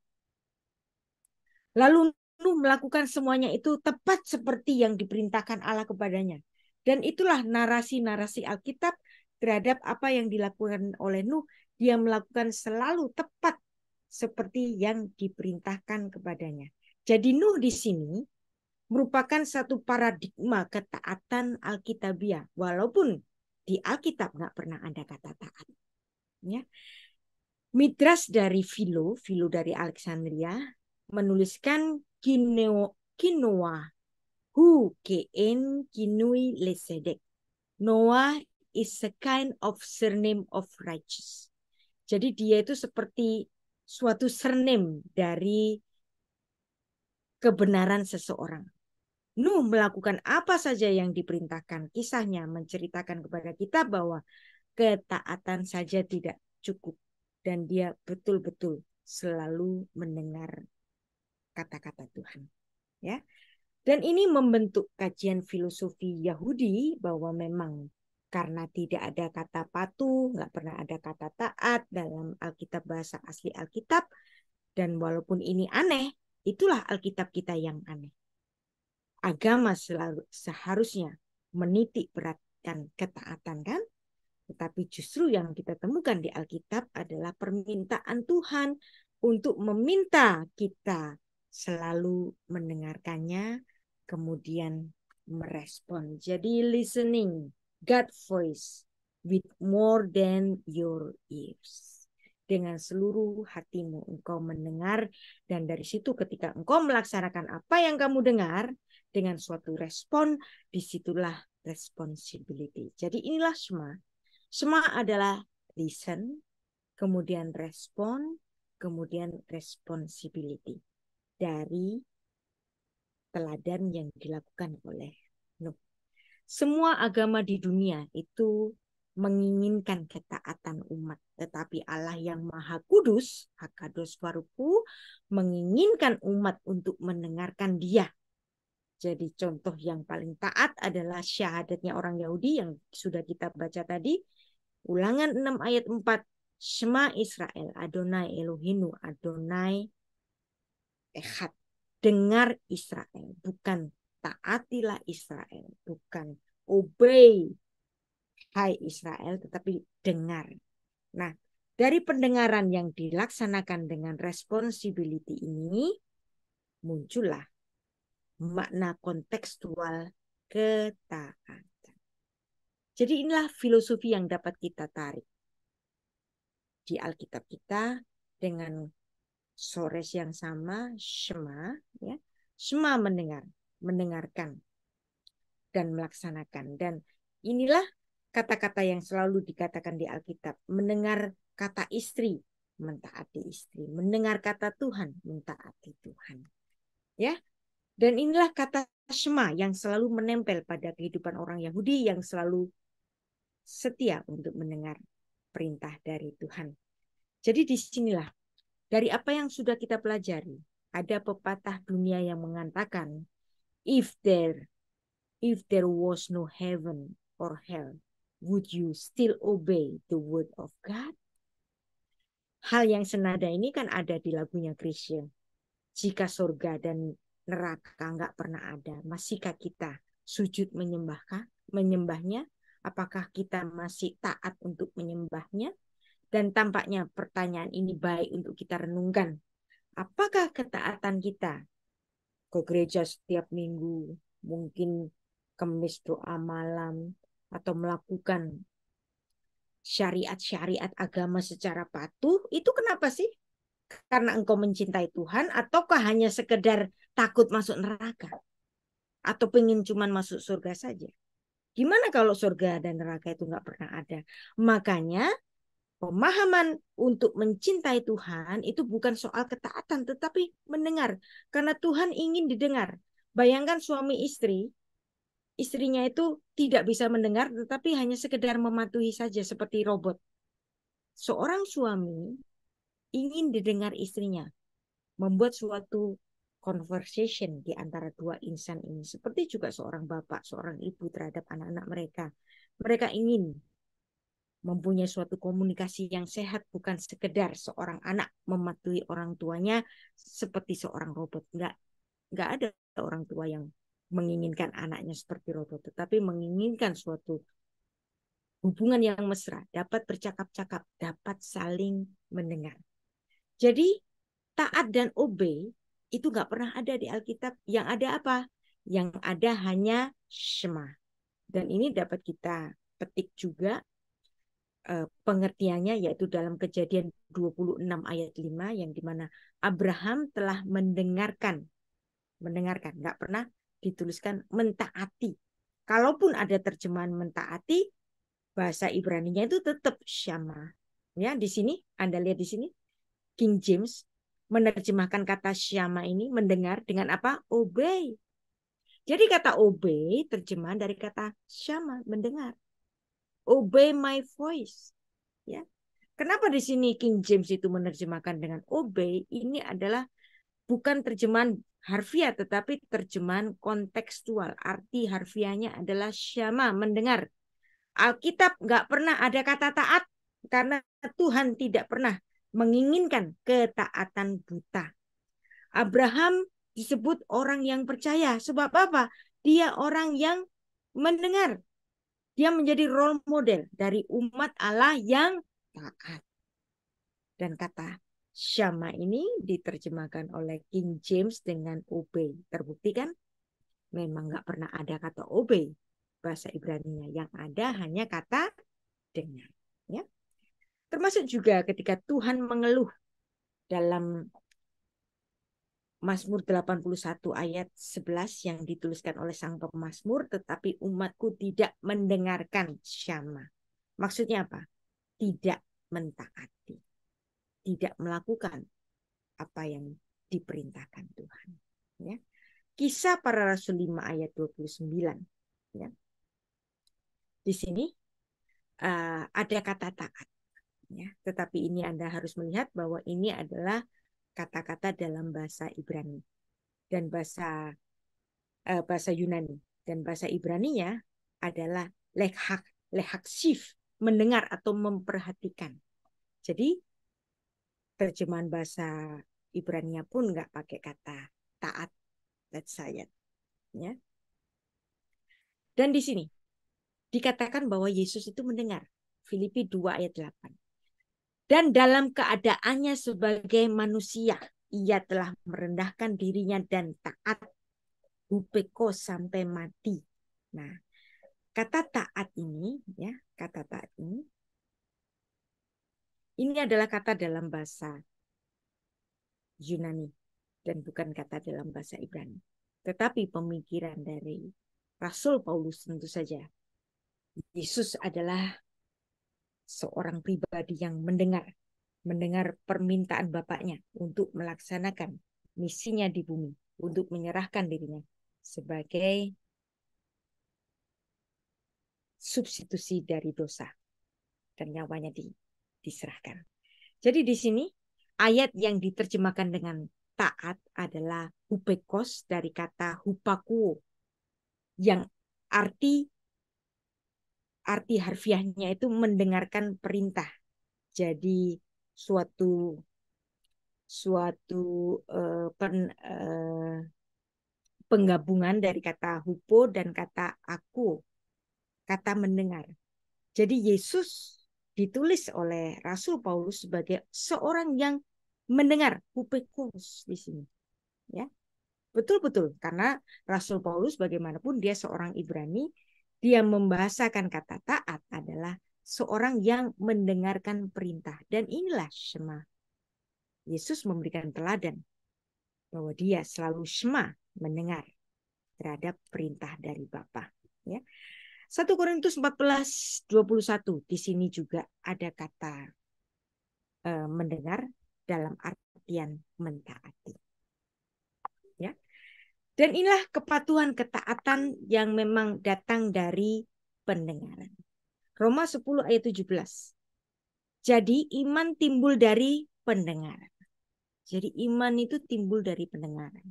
Lalu Nuh melakukan semuanya itu tepat seperti yang diperintahkan Allah kepadanya. Dan itulah narasi-narasi Alkitab terhadap apa yang dilakukan oleh Nuh, dia melakukan selalu tepat seperti yang diperintahkan kepadanya. Jadi Nuh di sini merupakan satu paradigma ketaatan Alkitabiah, walaupun di Alkitab nggak pernah ada kata taat. Ya. Midras dari Philo, Philo dari Alexandria, menuliskan kineo, kinoa hu kein kinui lesedek. Noah is a kind of surname of righteous. Jadi dia itu seperti suatu surname dari kebenaran seseorang. Nuh melakukan apa saja yang diperintahkan. Kisahnya menceritakan kepada kita bahwa ketaatan saja tidak cukup dan dia betul-betul selalu mendengar kata-kata Tuhan. Ya. Dan ini membentuk kajian filosofi Yahudi bahwa memang karena tidak ada kata patuh, nggak pernah ada kata taat dalam Alkitab bahasa asli Alkitab. Dan walaupun ini aneh, itulah Alkitab kita yang aneh. Agama selalu seharusnya menitik beratkan ketaatan kan? Tetapi justru yang kita temukan di Alkitab adalah permintaan Tuhan untuk meminta kita selalu mendengarkannya, kemudian merespon. Jadi listening God voice with more than your ears. Dengan seluruh hatimu engkau mendengar dan dari situ ketika engkau melaksanakan apa yang kamu dengar dengan suatu respon disitulah responsibility. Jadi inilah semua. Semua adalah listen, kemudian respon, kemudian responsibility dari teladan yang dilakukan oleh semua agama di dunia itu menginginkan ketaatan umat. Tetapi Allah yang Maha Kudus, Hakadus Baruku, menginginkan umat untuk mendengarkan dia. Jadi contoh yang paling taat adalah syahadatnya orang Yahudi yang sudah kita baca tadi. Ulangan 6 ayat 4. Shema Israel, Adonai Elohinu, Adonai Ehad, Dengar Israel, bukan taatilah Israel, bukan obey. Hai Israel, tetapi dengar. Nah, dari pendengaran yang dilaksanakan dengan responsibility ini, muncullah makna kontekstual ketaatan. Jadi inilah filosofi yang dapat kita tarik di Alkitab kita dengan sores yang sama, Shema, ya. Shema mendengar, mendengarkan dan melaksanakan. Dan inilah kata-kata yang selalu dikatakan di Alkitab. Mendengar kata istri, mentaati istri. Mendengar kata Tuhan, mentaati Tuhan. Ya, dan inilah kata Shema yang selalu menempel pada kehidupan orang Yahudi yang selalu setia untuk mendengar perintah dari Tuhan. Jadi disinilah dari apa yang sudah kita pelajari, ada pepatah dunia yang mengatakan if there if there was no heaven or hell would you still obey the word of God hal yang senada ini kan ada di lagunya Christian jika surga dan neraka nggak pernah ada masihkah kita sujud menyembahkah menyembahnya apakah kita masih taat untuk menyembahnya dan tampaknya pertanyaan ini baik untuk kita renungkan apakah ketaatan kita ke gereja setiap minggu, mungkin kemis doa malam, atau melakukan syariat-syariat agama secara patuh, itu kenapa sih? Karena engkau mencintai Tuhan ataukah hanya sekedar takut masuk neraka? Atau pengen cuman masuk surga saja? Gimana kalau surga dan neraka itu nggak pernah ada? Makanya pemahaman untuk mencintai Tuhan itu bukan soal ketaatan tetapi mendengar karena Tuhan ingin didengar. Bayangkan suami istri istrinya itu tidak bisa mendengar tetapi hanya sekedar mematuhi saja seperti robot. Seorang suami ingin didengar istrinya. Membuat suatu conversation di antara dua insan ini seperti juga seorang bapak, seorang ibu terhadap anak-anak mereka. Mereka ingin mempunyai suatu komunikasi yang sehat bukan sekedar seorang anak mematuhi orang tuanya seperti seorang robot nggak nggak ada orang tua yang menginginkan anaknya seperti robot tetapi menginginkan suatu hubungan yang mesra dapat bercakap-cakap dapat saling mendengar jadi taat dan obey itu nggak pernah ada di Alkitab yang ada apa yang ada hanya Shema dan ini dapat kita petik juga Eh, pengertiannya yaitu dalam kejadian 26 ayat 5 yang dimana Abraham telah mendengarkan mendengarkan nggak pernah dituliskan mentaati kalaupun ada terjemahan mentaati bahasa Ibrani-nya itu tetap syama ya di sini Anda lihat di sini King James menerjemahkan kata syama ini mendengar dengan apa obey jadi kata obey terjemahan dari kata syama mendengar obey my voice. Ya. Kenapa di sini King James itu menerjemahkan dengan obey? Ini adalah bukan terjemahan harfiah tetapi terjemahan kontekstual. Arti harfiahnya adalah syama, mendengar. Alkitab nggak pernah ada kata taat karena Tuhan tidak pernah menginginkan ketaatan buta. Abraham disebut orang yang percaya sebab apa? Dia orang yang mendengar dia menjadi role model dari umat Allah yang taat. Dan kata Syama ini diterjemahkan oleh King James dengan obey. Terbukti kan? Memang nggak pernah ada kata obey bahasa Ibrani-nya. Yang ada hanya kata dengar. Ya. Termasuk juga ketika Tuhan mengeluh dalam Mazmur 81 ayat 11 yang dituliskan oleh sang pemasmur, tetapi umatku tidak mendengarkan syama. Maksudnya apa? Tidak mentaati. Tidak melakukan apa yang diperintahkan Tuhan. Ya. Kisah para Rasul 5 ayat 29. Ya. Di sini uh, ada kata taat. Ya. Tetapi ini Anda harus melihat bahwa ini adalah kata-kata dalam bahasa Ibrani dan bahasa uh, bahasa Yunani dan bahasa Ibraninya adalah lehak lehak shif mendengar atau memperhatikan. Jadi terjemahan bahasa Ibrani-nya pun nggak pakai kata taat dan sayat. Ya. Dan di sini dikatakan bahwa Yesus itu mendengar. Filipi 2 ayat 8. Dan dalam keadaannya sebagai manusia, ia telah merendahkan dirinya dan taat upeko sampai mati. Nah, kata taat ini ya, kata taat ini ini adalah kata dalam bahasa Yunani dan bukan kata dalam bahasa Ibrani. Tetapi pemikiran dari Rasul Paulus tentu saja Yesus adalah seorang pribadi yang mendengar, mendengar permintaan bapaknya untuk melaksanakan misinya di bumi, untuk menyerahkan dirinya sebagai substitusi dari dosa dan nyawanya diserahkan. Jadi di sini ayat yang diterjemahkan dengan taat adalah hupekos dari kata hupakuo yang arti arti harfiahnya itu mendengarkan perintah. Jadi suatu suatu uh, pen, uh, penggabungan dari kata hupo dan kata aku, kata mendengar. Jadi Yesus ditulis oleh Rasul Paulus sebagai seorang yang mendengar hupekos di sini. Ya. Betul-betul karena Rasul Paulus bagaimanapun dia seorang Ibrani dia membahasakan kata taat adalah seorang yang mendengarkan perintah. Dan inilah Shema. Yesus memberikan teladan bahwa dia selalu Shema mendengar terhadap perintah dari Bapa. Ya. 1 Korintus 14, 21. Di sini juga ada kata e, mendengar dalam artian mentaati. Dan inilah kepatuhan ketaatan yang memang datang dari pendengaran. Roma 10 ayat 17. Jadi iman timbul dari pendengaran. Jadi iman itu timbul dari pendengaran.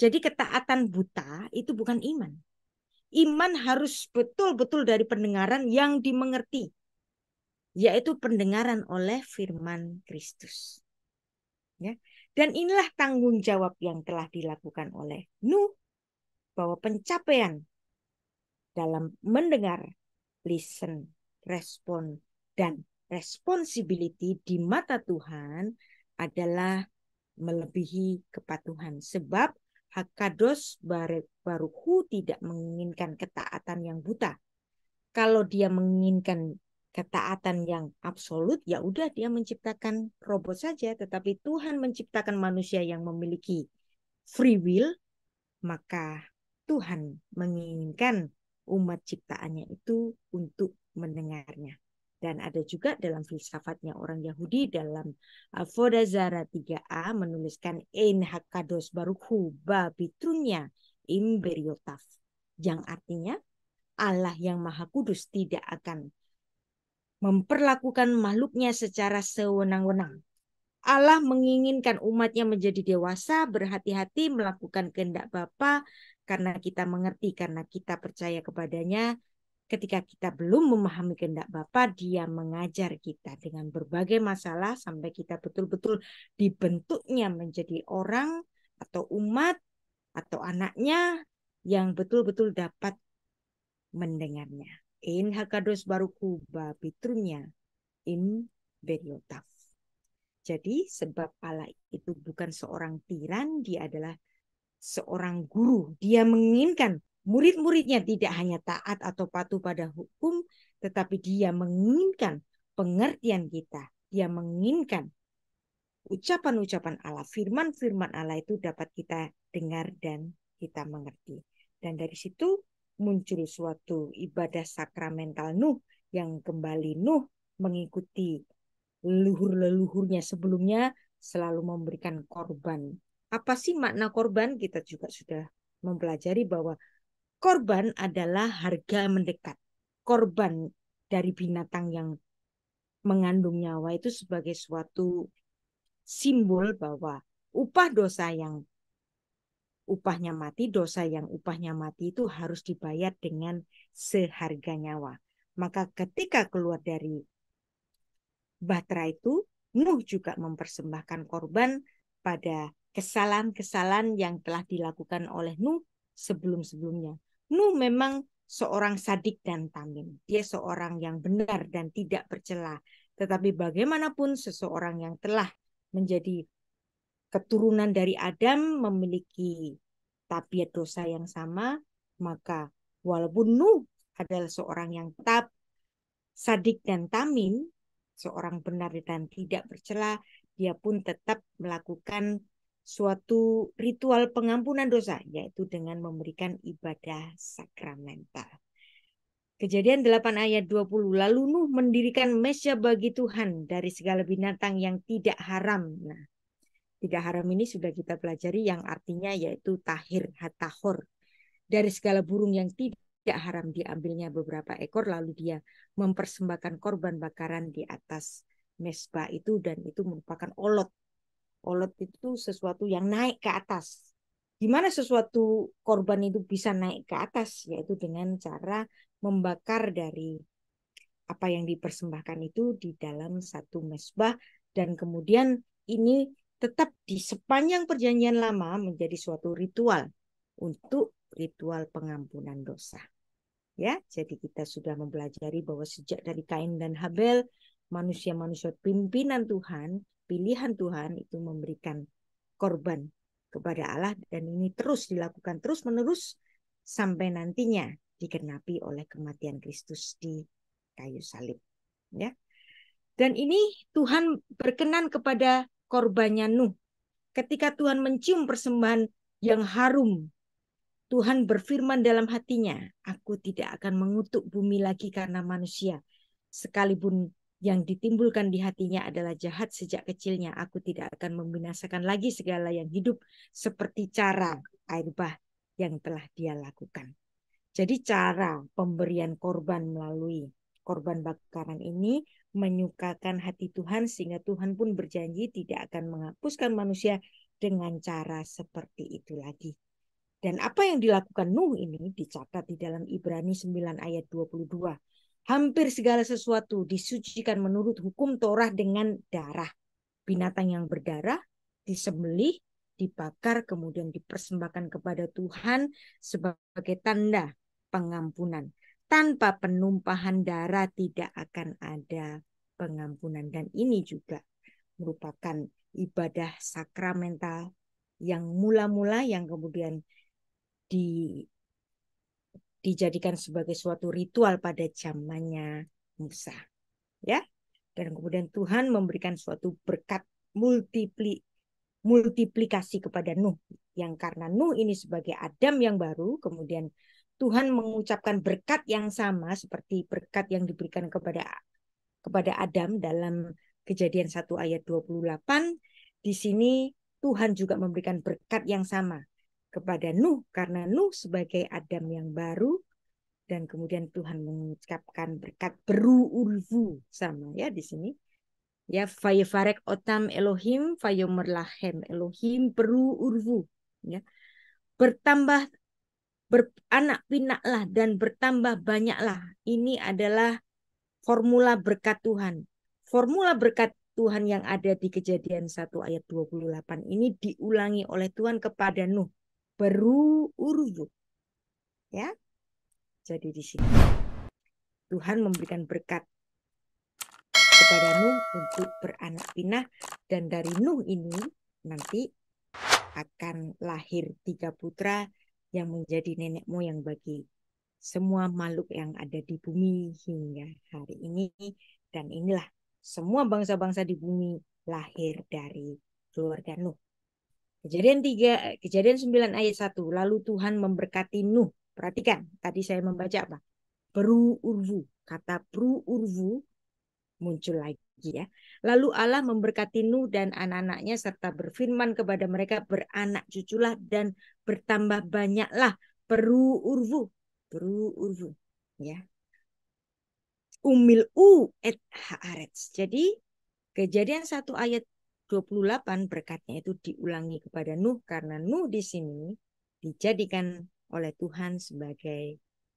Jadi ketaatan buta itu bukan iman. Iman harus betul-betul dari pendengaran yang dimengerti. Yaitu pendengaran oleh firman Kristus. Ya. Dan inilah tanggung jawab yang telah dilakukan oleh Nuh bahwa pencapaian dalam mendengar, listen, respon, dan responsibility di mata Tuhan adalah melebihi kepatuhan. Sebab Hakados Baruhu tidak menginginkan ketaatan yang buta. Kalau dia menginginkan ketaatan yang absolut, ya udah dia menciptakan robot saja, tetapi Tuhan menciptakan manusia yang memiliki free will, maka Tuhan menginginkan umat ciptaannya itu untuk mendengarnya. Dan ada juga dalam filsafatnya orang Yahudi dalam Avoda Zara 3a menuliskan In Hakados Baruhu Babitrunya Imberiotav. Yang artinya Allah yang Maha Kudus tidak akan memperlakukan makhluknya secara sewenang-wenang. Allah menginginkan umatnya menjadi dewasa, berhati-hati melakukan kehendak Bapa karena kita mengerti, karena kita percaya kepadanya. Ketika kita belum memahami kehendak Bapa, Dia mengajar kita dengan berbagai masalah sampai kita betul-betul dibentuknya menjadi orang atau umat atau anaknya yang betul-betul dapat mendengarnya. En hakados baruku pitrunya im beriotaf. Jadi sebab Allah itu bukan seorang tiran, dia adalah seorang guru. Dia menginginkan murid-muridnya tidak hanya taat atau patuh pada hukum, tetapi dia menginginkan pengertian kita. Dia menginginkan ucapan-ucapan Allah, firman-firman Allah itu dapat kita dengar dan kita mengerti. Dan dari situ muncul suatu ibadah sakramental Nuh yang kembali Nuh mengikuti leluhur-leluhurnya sebelumnya selalu memberikan korban. Apa sih makna korban? Kita juga sudah mempelajari bahwa korban adalah harga mendekat. Korban dari binatang yang mengandung nyawa itu sebagai suatu simbol bahwa upah dosa yang upahnya mati, dosa yang upahnya mati itu harus dibayar dengan seharga nyawa. Maka ketika keluar dari Batra itu, Nuh juga mempersembahkan korban pada kesalahan-kesalahan yang telah dilakukan oleh Nuh sebelum-sebelumnya. Nuh memang seorang sadik dan tamim. Dia seorang yang benar dan tidak bercela. Tetapi bagaimanapun seseorang yang telah menjadi keturunan dari Adam memiliki tabiat dosa yang sama, maka walaupun Nuh adalah seorang yang tab, sadik dan tamin, seorang benar dan tidak bercela, dia pun tetap melakukan suatu ritual pengampunan dosa, yaitu dengan memberikan ibadah sakramental. Kejadian 8 ayat 20, lalu Nuh mendirikan mesya bagi Tuhan dari segala binatang yang tidak haram. Nah, tiga haram ini sudah kita pelajari yang artinya yaitu tahir hatahor. Dari segala burung yang tidak haram diambilnya beberapa ekor lalu dia mempersembahkan korban bakaran di atas mesbah itu dan itu merupakan olot. Olot itu sesuatu yang naik ke atas. Gimana sesuatu korban itu bisa naik ke atas yaitu dengan cara membakar dari apa yang dipersembahkan itu di dalam satu mesbah dan kemudian ini tetap di sepanjang perjanjian lama menjadi suatu ritual untuk ritual pengampunan dosa. Ya, jadi kita sudah mempelajari bahwa sejak dari Kain dan Habel, manusia-manusia pimpinan Tuhan, pilihan Tuhan itu memberikan korban kepada Allah dan ini terus dilakukan terus-menerus sampai nantinya dikenapi oleh kematian Kristus di kayu salib, ya. Dan ini Tuhan berkenan kepada korbannya Nuh. Ketika Tuhan mencium persembahan yang harum, Tuhan berfirman dalam hatinya, aku tidak akan mengutuk bumi lagi karena manusia. Sekalipun yang ditimbulkan di hatinya adalah jahat sejak kecilnya. Aku tidak akan membinasakan lagi segala yang hidup seperti cara air bah yang telah dia lakukan. Jadi cara pemberian korban melalui korban bakaran ini menyukakan hati Tuhan sehingga Tuhan pun berjanji tidak akan menghapuskan manusia dengan cara seperti itu lagi. Dan apa yang dilakukan Nuh ini dicatat di dalam Ibrani 9 ayat 22. Hampir segala sesuatu disucikan menurut hukum Torah dengan darah. Binatang yang berdarah disembelih, dibakar, kemudian dipersembahkan kepada Tuhan sebagai tanda pengampunan. Tanpa penumpahan darah tidak akan ada pengampunan. Dan ini juga merupakan ibadah sakramental yang mula-mula yang kemudian di, dijadikan sebagai suatu ritual pada zamannya Musa. Ya. Dan kemudian Tuhan memberikan suatu berkat multipli multiplikasi kepada Nuh yang karena Nuh ini sebagai Adam yang baru kemudian Tuhan mengucapkan berkat yang sama seperti berkat yang diberikan kepada kepada Adam dalam Kejadian 1 ayat 28 di sini Tuhan juga memberikan berkat yang sama kepada Nuh karena Nuh sebagai Adam yang baru dan kemudian Tuhan mengucapkan berkat beru urvu sama ya di sini ya fayefarek otam Elohim fayomerlahem Elohim beru urvu ya bertambah beranak pinaklah dan bertambah banyaklah. Ini adalah formula berkat Tuhan. Formula berkat Tuhan yang ada di kejadian 1 ayat 28 ini diulangi oleh Tuhan kepada Nuh. Beruruyu. Ya. Jadi di sini Tuhan memberikan berkat kepada Nuh untuk beranak pinah dan dari Nuh ini nanti akan lahir tiga putra yang menjadi nenekmu yang bagi semua makhluk yang ada di bumi hingga hari ini. Dan inilah semua bangsa-bangsa di bumi lahir dari keluarga Nuh. Kejadian 3, kejadian 9 ayat 1. Lalu Tuhan memberkati Nuh. Perhatikan, tadi saya membaca apa? peru urvu. Kata peru urvu muncul lagi ya. Lalu Allah memberkati Nuh dan anak-anaknya serta berfirman kepada mereka beranak cuculah dan bertambah banyaklah peru urvu peru urvu ya umil u et haaretz. Jadi kejadian satu ayat 28 berkatnya itu diulangi kepada Nuh karena Nuh di sini dijadikan oleh Tuhan sebagai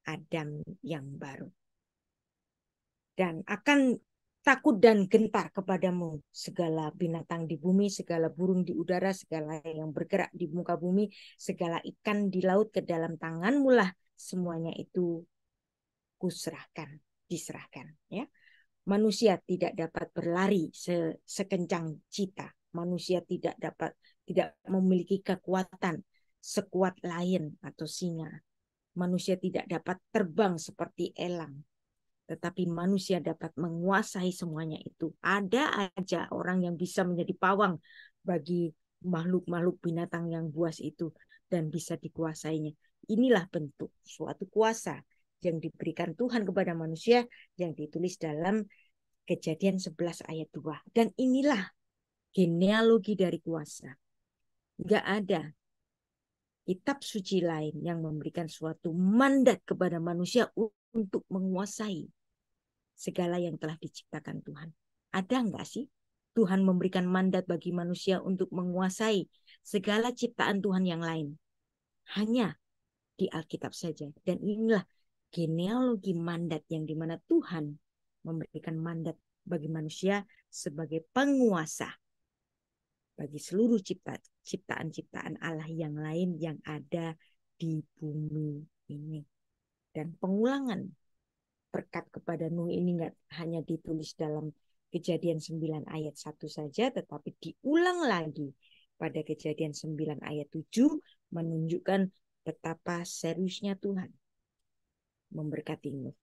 Adam yang baru. Dan akan takut dan gentar kepadamu segala binatang di bumi, segala burung di udara, segala yang bergerak di muka bumi, segala ikan di laut ke dalam tanganmu lah semuanya itu kuserahkan, diserahkan ya. Manusia tidak dapat berlari se sekencang cita. Manusia tidak dapat tidak memiliki kekuatan sekuat lain atau singa. Manusia tidak dapat terbang seperti elang tetapi manusia dapat menguasai semuanya itu. Ada aja orang yang bisa menjadi pawang bagi makhluk-makhluk binatang yang buas itu dan bisa dikuasainya. Inilah bentuk suatu kuasa yang diberikan Tuhan kepada manusia yang ditulis dalam Kejadian 11 ayat 2. Dan inilah genealogi dari kuasa. Enggak ada kitab suci lain yang memberikan suatu mandat kepada manusia untuk menguasai segala yang telah diciptakan Tuhan. Ada enggak sih Tuhan memberikan mandat bagi manusia untuk menguasai segala ciptaan Tuhan yang lain? Hanya di Alkitab saja. Dan inilah genealogi mandat yang dimana Tuhan memberikan mandat bagi manusia sebagai penguasa bagi seluruh cipta, ciptaan-ciptaan Allah yang lain yang ada di bumi ini. Dan pengulangan berkat kepada Nuh ini nggak hanya ditulis dalam kejadian 9 ayat 1 saja, tetapi diulang lagi pada kejadian 9 ayat 7 menunjukkan betapa seriusnya Tuhan memberkati Nuh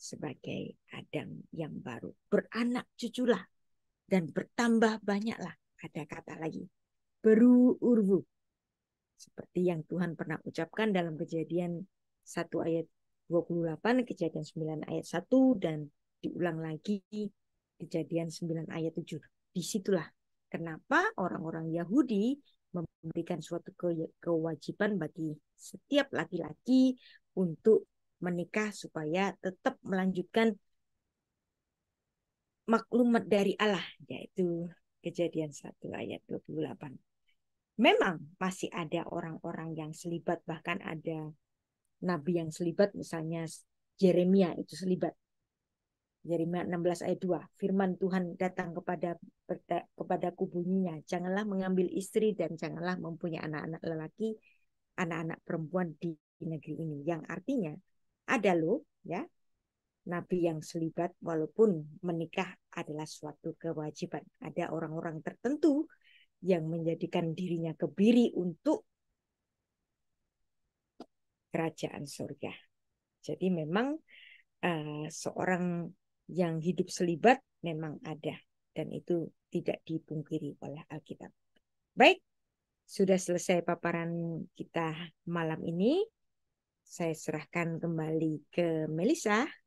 sebagai Adam yang baru. Beranak cuculah dan bertambah banyaklah. Ada kata lagi. Beru urbu. Seperti yang Tuhan pernah ucapkan dalam kejadian 1 ayat 28, kejadian 9 ayat 1, dan diulang lagi kejadian 9 ayat 7. Disitulah kenapa orang-orang Yahudi memberikan suatu ke kewajiban bagi setiap laki-laki untuk menikah supaya tetap melanjutkan maklumat dari Allah yaitu kejadian 1 ayat 28. Memang masih ada orang-orang yang selibat bahkan ada nabi yang selibat misalnya Jeremia itu selibat. Jeremia 16 ayat 2, firman Tuhan datang kepada kepada kubunyinya, janganlah mengambil istri dan janganlah mempunyai anak-anak lelaki, anak-anak perempuan di, negeri ini. Yang artinya ada lo, ya nabi yang selibat walaupun menikah adalah suatu kewajiban. Ada orang-orang tertentu yang menjadikan dirinya kebiri untuk kerajaan surga. Jadi memang uh, seorang yang hidup selibat memang ada dan itu tidak dipungkiri oleh Alkitab. Baik, sudah selesai paparan kita malam ini. Saya serahkan kembali ke Melisa